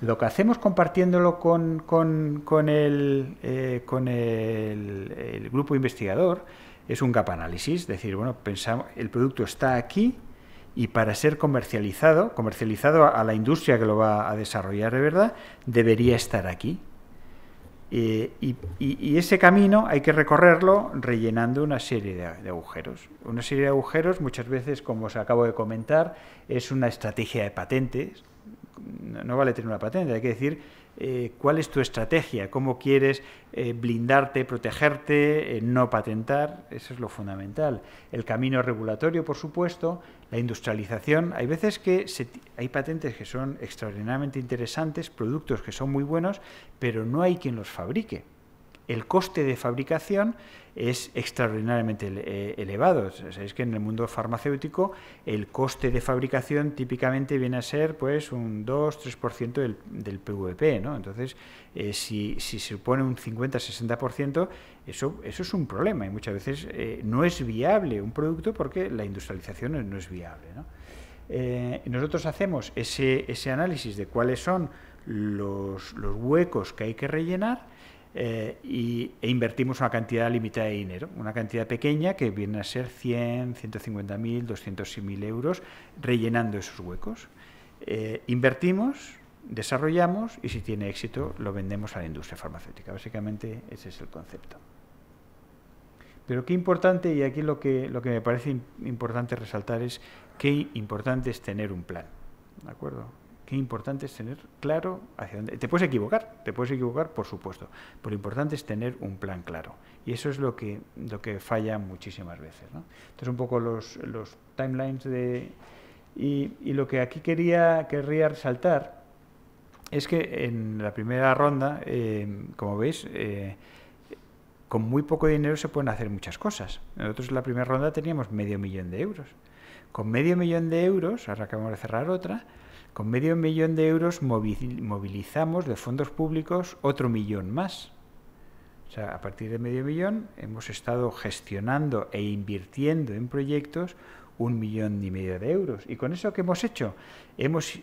lo que hacemos compartiéndolo con, eh, el, grupo investigador es un gap análisis, es decir, bueno, pensamos, el producto está aquí y para ser comercializado, comercializado a, la industria que lo va a desarrollar de verdad, debería estar aquí. Eh, y, ese camino hay que recorrerlo rellenando una serie de, agujeros. Una serie de agujeros muchas veces, como os acabo de comentar, es una estrategia de patentes no vale tener una patente, hay que decir eh, cuál es tu estrategia, cómo quieres eh, blindarte, protegerte, eh, no patentar, eso es lo fundamental. El camino regulatorio, por supuesto, la industrialización. Hay veces que hay patentes que son extraordinariamente interesantes, productos que son muy buenos, pero no hay quien los fabrique el coste de fabricación es extraordinariamente eh, elevado. Sabéis que en el mundo farmacéutico el coste de fabricación típicamente viene a ser pues un 2-3% del, del PVP, ¿no? Entonces, eh, si, se supone un 50-60%, eso, eso es un problema y muchas veces eh, no es viable un producto porque la industrialización no es viable, nosotros hacemos ese, análisis de cuáles son los huecos que hay que rellenar eh, y, e invertimos una cantidad limitada de dinero, una cantidad pequeña que viene a ser 100, 150.000, 200.000 euros, rellenando esos huecos. Eh, invertimos, desarrollamos y si tiene éxito lo vendemos a la industria farmacéutica. Básicamente ese es el concepto. Pero qué importante, y aquí lo que, lo que me parece importante resaltar es qué importante es tener un plan. ¿De acuerdo? Qué importante es tener claro hacia dónde. Te puedes equivocar, te puedes equivocar, por supuesto, pero lo importante es tener un plan claro. Y eso es lo que, lo que falla muchísimas veces. ¿no? Entonces, un poco los, timelines de. Y, lo que aquí quería, querría resaltar es que en la primera ronda, eh, como veis, eh, con muy poco dinero se pueden hacer muchas cosas. Nosotros en la primera ronda teníamos medio millón de euros. Con medio millón de euros, ahora acabamos de cerrar otra, con medio millón de euros movilizamos de fondos públicos otro millón más. O sea, a partir de medio millón hemos estado gestionando e invirtiendo en proyectos un millón y medio de euros. ¿Y con eso qué hemos hecho? Hemos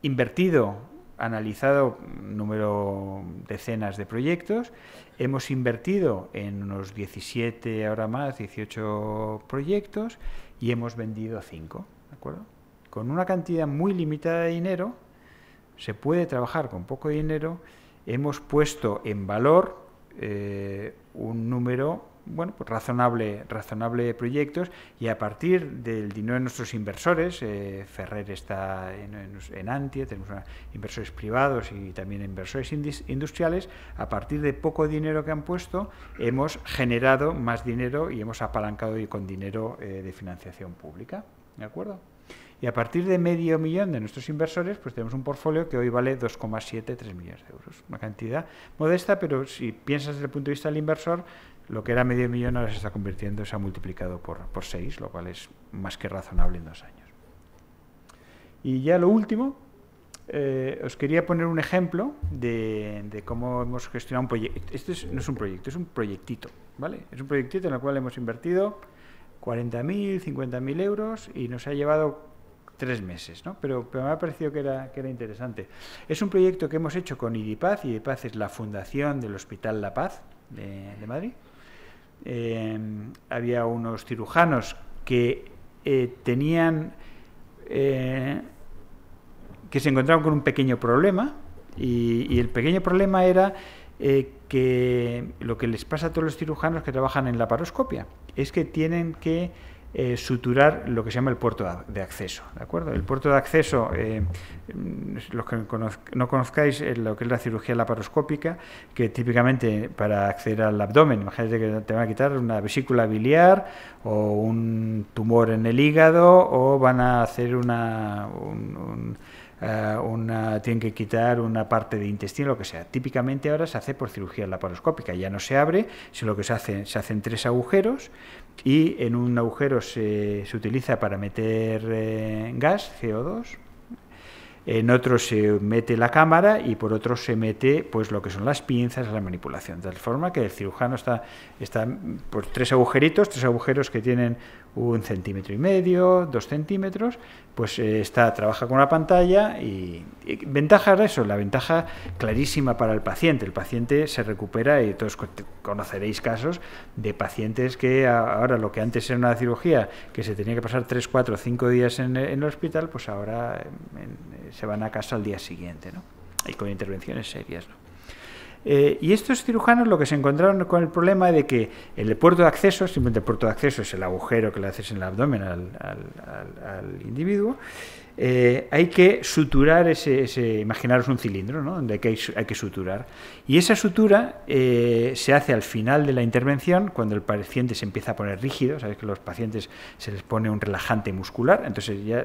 invertido, analizado número decenas de proyectos, hemos invertido en unos 17, ahora más, 18 proyectos y hemos vendido 5. ¿De acuerdo? con una cantidad muy limitada de dinero, se puede trabajar con poco dinero, hemos puesto en valor eh, un número bueno, pues razonable, razonable de proyectos y a partir del dinero de nuestros inversores, eh, Ferrer está en, en, tenemos inversores privados y también inversores industriales, a partir de poco dinero que han puesto hemos generado más dinero y hemos apalancado y con dinero eh, de financiación pública. ¿De acuerdo? Y a partir de medio millón de nuestros inversores, pues tenemos un portfolio que hoy vale 2,73 millones de euros. Una cantidad modesta, pero si piensas desde el punto de vista del inversor, lo que era medio millón ahora se está convirtiendo, se ha multiplicado por, por 6, lo cual es más que razonable en dos años. Y ya lo último, eh, os quería poner un ejemplo de, cómo hemos gestionado un proyecto. Este no es un proyecto, es un proyectito, ¿vale? Es un proyectito en el cual hemos invertido 40.000, 50.000 euros y nos ha llevado tres meses, ¿no? pero, me ha parecido que era, que era interesante. Es un proyecto que hemos hecho con IDIPAZ, IDIPAZ es la fundación del Hospital La Paz de, Madrid. Em, había unos cirujanos que eh, tenían, eh, que se encontraban con un pequeño problema y, y el pequeño problema era eh, que lo que les pasa a todos los cirujanos que trabajan en la paroscopia es que tienen que eh, suturar lo que se llama el puerto de acceso. ¿de acuerdo? El puerto de acceso, eh, mm, los que no conozcáis eh, lo que es la cirugía laparoscópica, que típicamente para acceder al abdomen, imagínate que te van a quitar una vesícula biliar o un tumor en el hígado o van a hacer una... tienen que quitar una parte de intestino, lo que sea. Típicamente ahora se hace por cirugía laparoscópica, ya no se abre, sino que se se hacen tres agujeros y en un agujero se, utiliza para meter eh, gas, CO2, en otros se mete la cámara y por otros se mete pues lo que son las pinzas, la manipulación, de tal forma que el cirujano está, está por tres agujeritos, tres agujeros que tienen un centímetro y medio, dos centímetros, pues eh, está, trabaja con la pantalla y, ventaja de eso, la ventaja clarísima para el paciente. El paciente se recupera y todos conoceréis casos de pacientes que ahora lo que antes era una cirugía que se tenía que pasar tres cuatro cinco días en, en el hospital, pues ahora en, se van a casa al día siguiente, ¿no? Y con intervenciones serias, ¿no? Eh, y estos cirujanos lo que se encontraron con el problema de que el puerto de acceso, simplemente el puerto de acceso es el agujero que le haces en el abdomen al individuo, eh, hay que suturar ese, ese, imaginaros un cilindro, ¿no? donde hay que, hay que suturar. Y esa sutura eh, se hace al final de la intervención, cuando el paciente se empieza a poner rígido, sabéis que los pacientes se les pone un relajante muscular, entonces ya,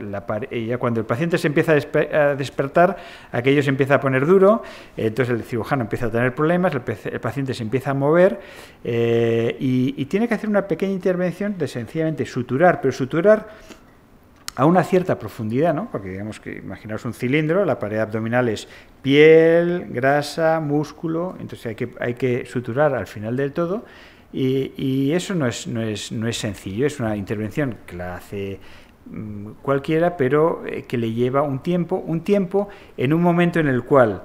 eh, ya cuando el paciente se empieza a, despertar, aquello se empieza a poner duro, entonces el cirujano empieza a tener problemas, el, paciente se empieza a mover y, y tiene que hacer una pequeña intervención de sencillamente suturar, pero suturar a una cierta profundidad, ¿no? porque digamos que imaginaos un cilindro, la pared abdominal es piel, grasa, músculo, entonces hay que, hay que suturar al final del todo y, eso no es, no, es, no es sencillo, es una intervención que la hace mm, cualquiera, pero eh, que le lleva un tiempo, un tiempo en un momento en el cual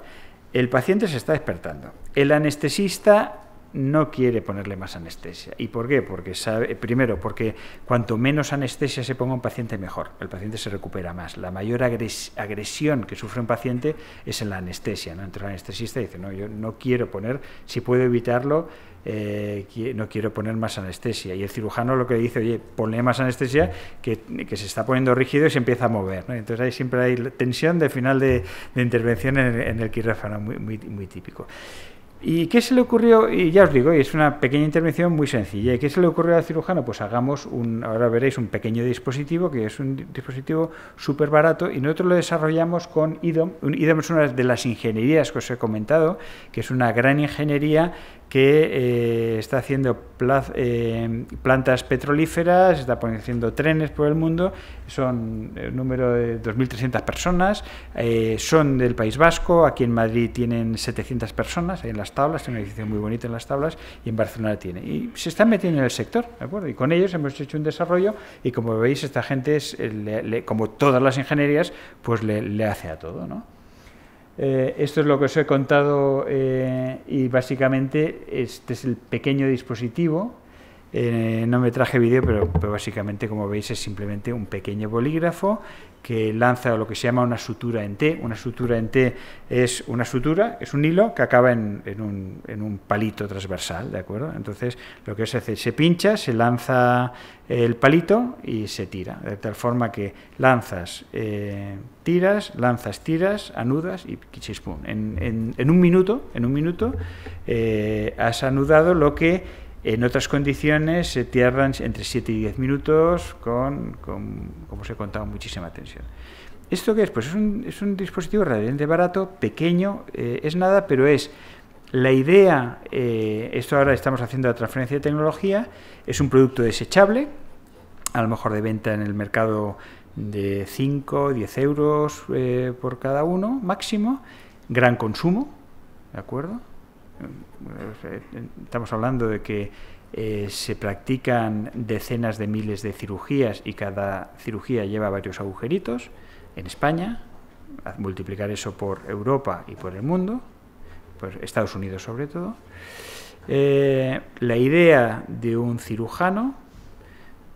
el paciente se está despertando, el anestesista no quiere ponerle más anestesia. ¿Y por qué? Porque sabe, primero, porque cuanto menos anestesia se ponga un paciente, mejor. El paciente se recupera más. La mayor agresión que sufre un paciente es en la anestesia. ¿no? Entonces el anestesista dice, no, yo no quiero poner, si puedo evitarlo, eh, no quiero poner más anestesia. Y el cirujano lo que le dice, oye, ponle más anestesia, que, se está poniendo rígido y se empieza a mover. Entonces ahí siempre hay tensión de final de, intervención en, el quirófano, muy, muy, muy típico. ¿Y qué se le ocurrió? Y ya os digo, es una pequeña intervención muy sencilla. ¿Y qué se le ocurrió al cirujano? Pues hagamos un, ahora veréis, un pequeño dispositivo, que es un dispositivo súper barato, y nosotros lo desarrollamos con IDOM. IDOM es una de las ingenierías que os he comentado, que es una gran ingeniería que eh, está haciendo eh, plantas petrolíferas, está poniendo trenes por el mundo, son el eh, número de 2.300 personas, son del País Vasco, aquí en Madrid tienen 700 personas, hay en las tablas, tiene un edificio muy bonito en las tablas, y en Barcelona tiene. Y se están metiendo en el sector, ¿de acuerdo? Y con ellos hemos hecho un desarrollo y como veis, esta gente, es, como todas las ingenierías, pues le, le hace a todo, ¿no? Eh, esto es lo que os he contado eh, y básicamente este es el pequeño dispositivo. Eh, no me traje vídeo, pero, pero, básicamente, como veis, es simplemente un pequeño bolígrafo que lanza lo que se llama una sutura en T. Una sutura en T es una sutura, es un hilo que acaba en, un, palito transversal, ¿de acuerdo? Entonces, lo que se hace, se pincha, se lanza el palito y se tira, de tal forma que lanzas, eh, tiras, lanzas, tiras, anudas y chispum. En, en un minuto, en un minuto, eh, has anudado lo que en otras condiciones se tierran entre 7 y 10 minutos con, como os he contado, muchísima tensión. ¿Esto qué es? Pues es un, dispositivo realmente barato, pequeño, eh, es nada, pero es la idea, eh, esto ahora estamos haciendo la transferencia de tecnología, es un producto desechable, a lo mejor de venta en el mercado de 5, 10 euros eh, por cada uno máximo, gran consumo, ¿de acuerdo? Estamos hablando de que eh, se practican decenas de miles de cirugías y cada cirugía lleva varios agujeritos en España, multiplicar eso por Europa y por el mundo, por Estados Unidos sobre todo. Eh, la idea de un cirujano,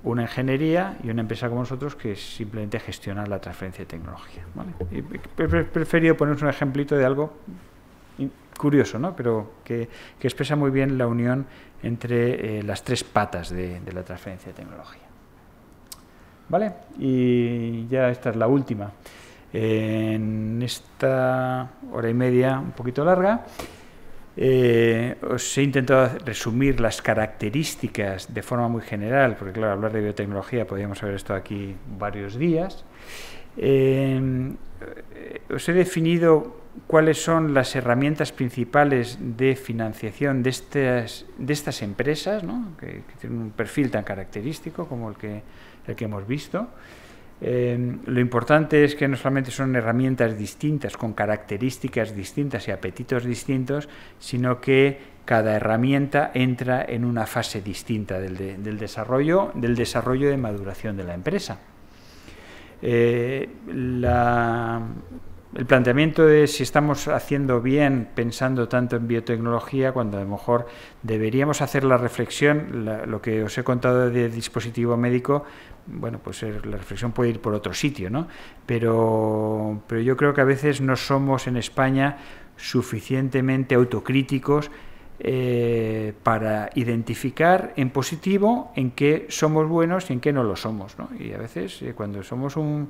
una ingeniería y una empresa como nosotros que simplemente gestionar la transferencia de tecnología. ¿vale? He preferido poneros un ejemplito de algo curioso, ¿no? pero que, expresa muy bien la unión entre eh, las tres patas de, la transferencia de tecnología. ¿Vale? Y ya esta es la última. en esta hora y media, un poquito larga, eh, os he intentado resumir las características de forma muy general, porque claro, hablar de biotecnología podríamos haber estado aquí varios días. Eh, os he definido cuáles son las herramientas principales de financiación de estas, de estas empresas, ¿no? que, tienen un perfil tan característico como el que, el que hemos visto. Eh, lo importante es que no solamente son herramientas distintas, con características distintas y apetitos distintos, sino que cada herramienta entra en una fase distinta del, del desarrollo, del desarrollo de maduración de la empresa. Eh, la, el planteamiento de si estamos haciendo bien pensando tanto en biotecnología cuando a lo mejor deberíamos hacer la reflexión, lo que os he contado de dispositivo médico, bueno, pues la reflexión puede ir por otro sitio, ¿no? Pero, pero yo creo que a veces no somos en España suficientemente autocríticos eh, para identificar en positivo en qué somos buenos y en qué no lo somos. Y a veces eh, cuando somos un,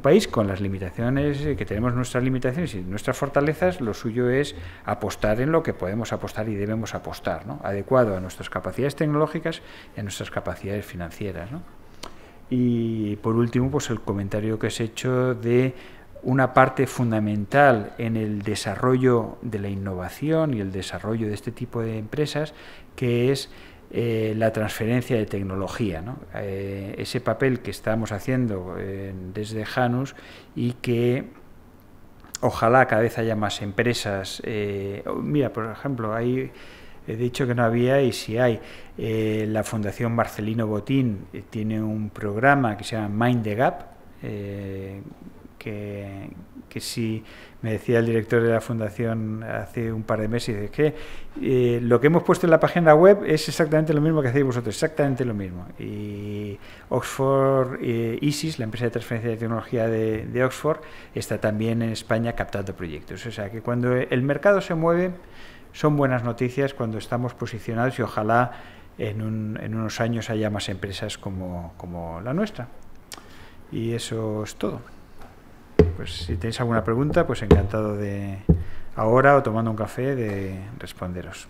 país con las limitaciones, eh, que tenemos nuestras limitaciones y nuestras fortalezas, lo suyo es apostar en lo que podemos apostar y debemos apostar, ¿no? adecuado a nuestras capacidades tecnológicas y a nuestras capacidades financieras. Y por último, pues el comentario que has hecho de una parte fundamental en el desarrollo de la innovación y el desarrollo de este tipo de empresas, que es eh, la transferencia de tecnología. Eh, ese papel que estamos haciendo eh, desde Janus y que ojalá cada vez haya más empresas. mira, por ejemplo, hay he dicho que no había y si hay. la Fundación Marcelino Botín tiene un programa que se llama Mind the Gap, que, que si me decía el director de la fundación hace un par de meses, es que eh, lo que hemos puesto en la página web es exactamente lo mismo que hacéis vosotros, exactamente lo mismo. Y Oxford eh, ISIS, la empresa de transferencia de tecnología de, Oxford, está también en España captando proyectos. O sea que cuando el mercado se mueve, son buenas noticias cuando estamos posicionados y ojalá en, un, en unos años haya más empresas como, como la nuestra. Y eso es todo pues si tenéis alguna pregunta, pues encantado de ahora o tomando un café de responderos.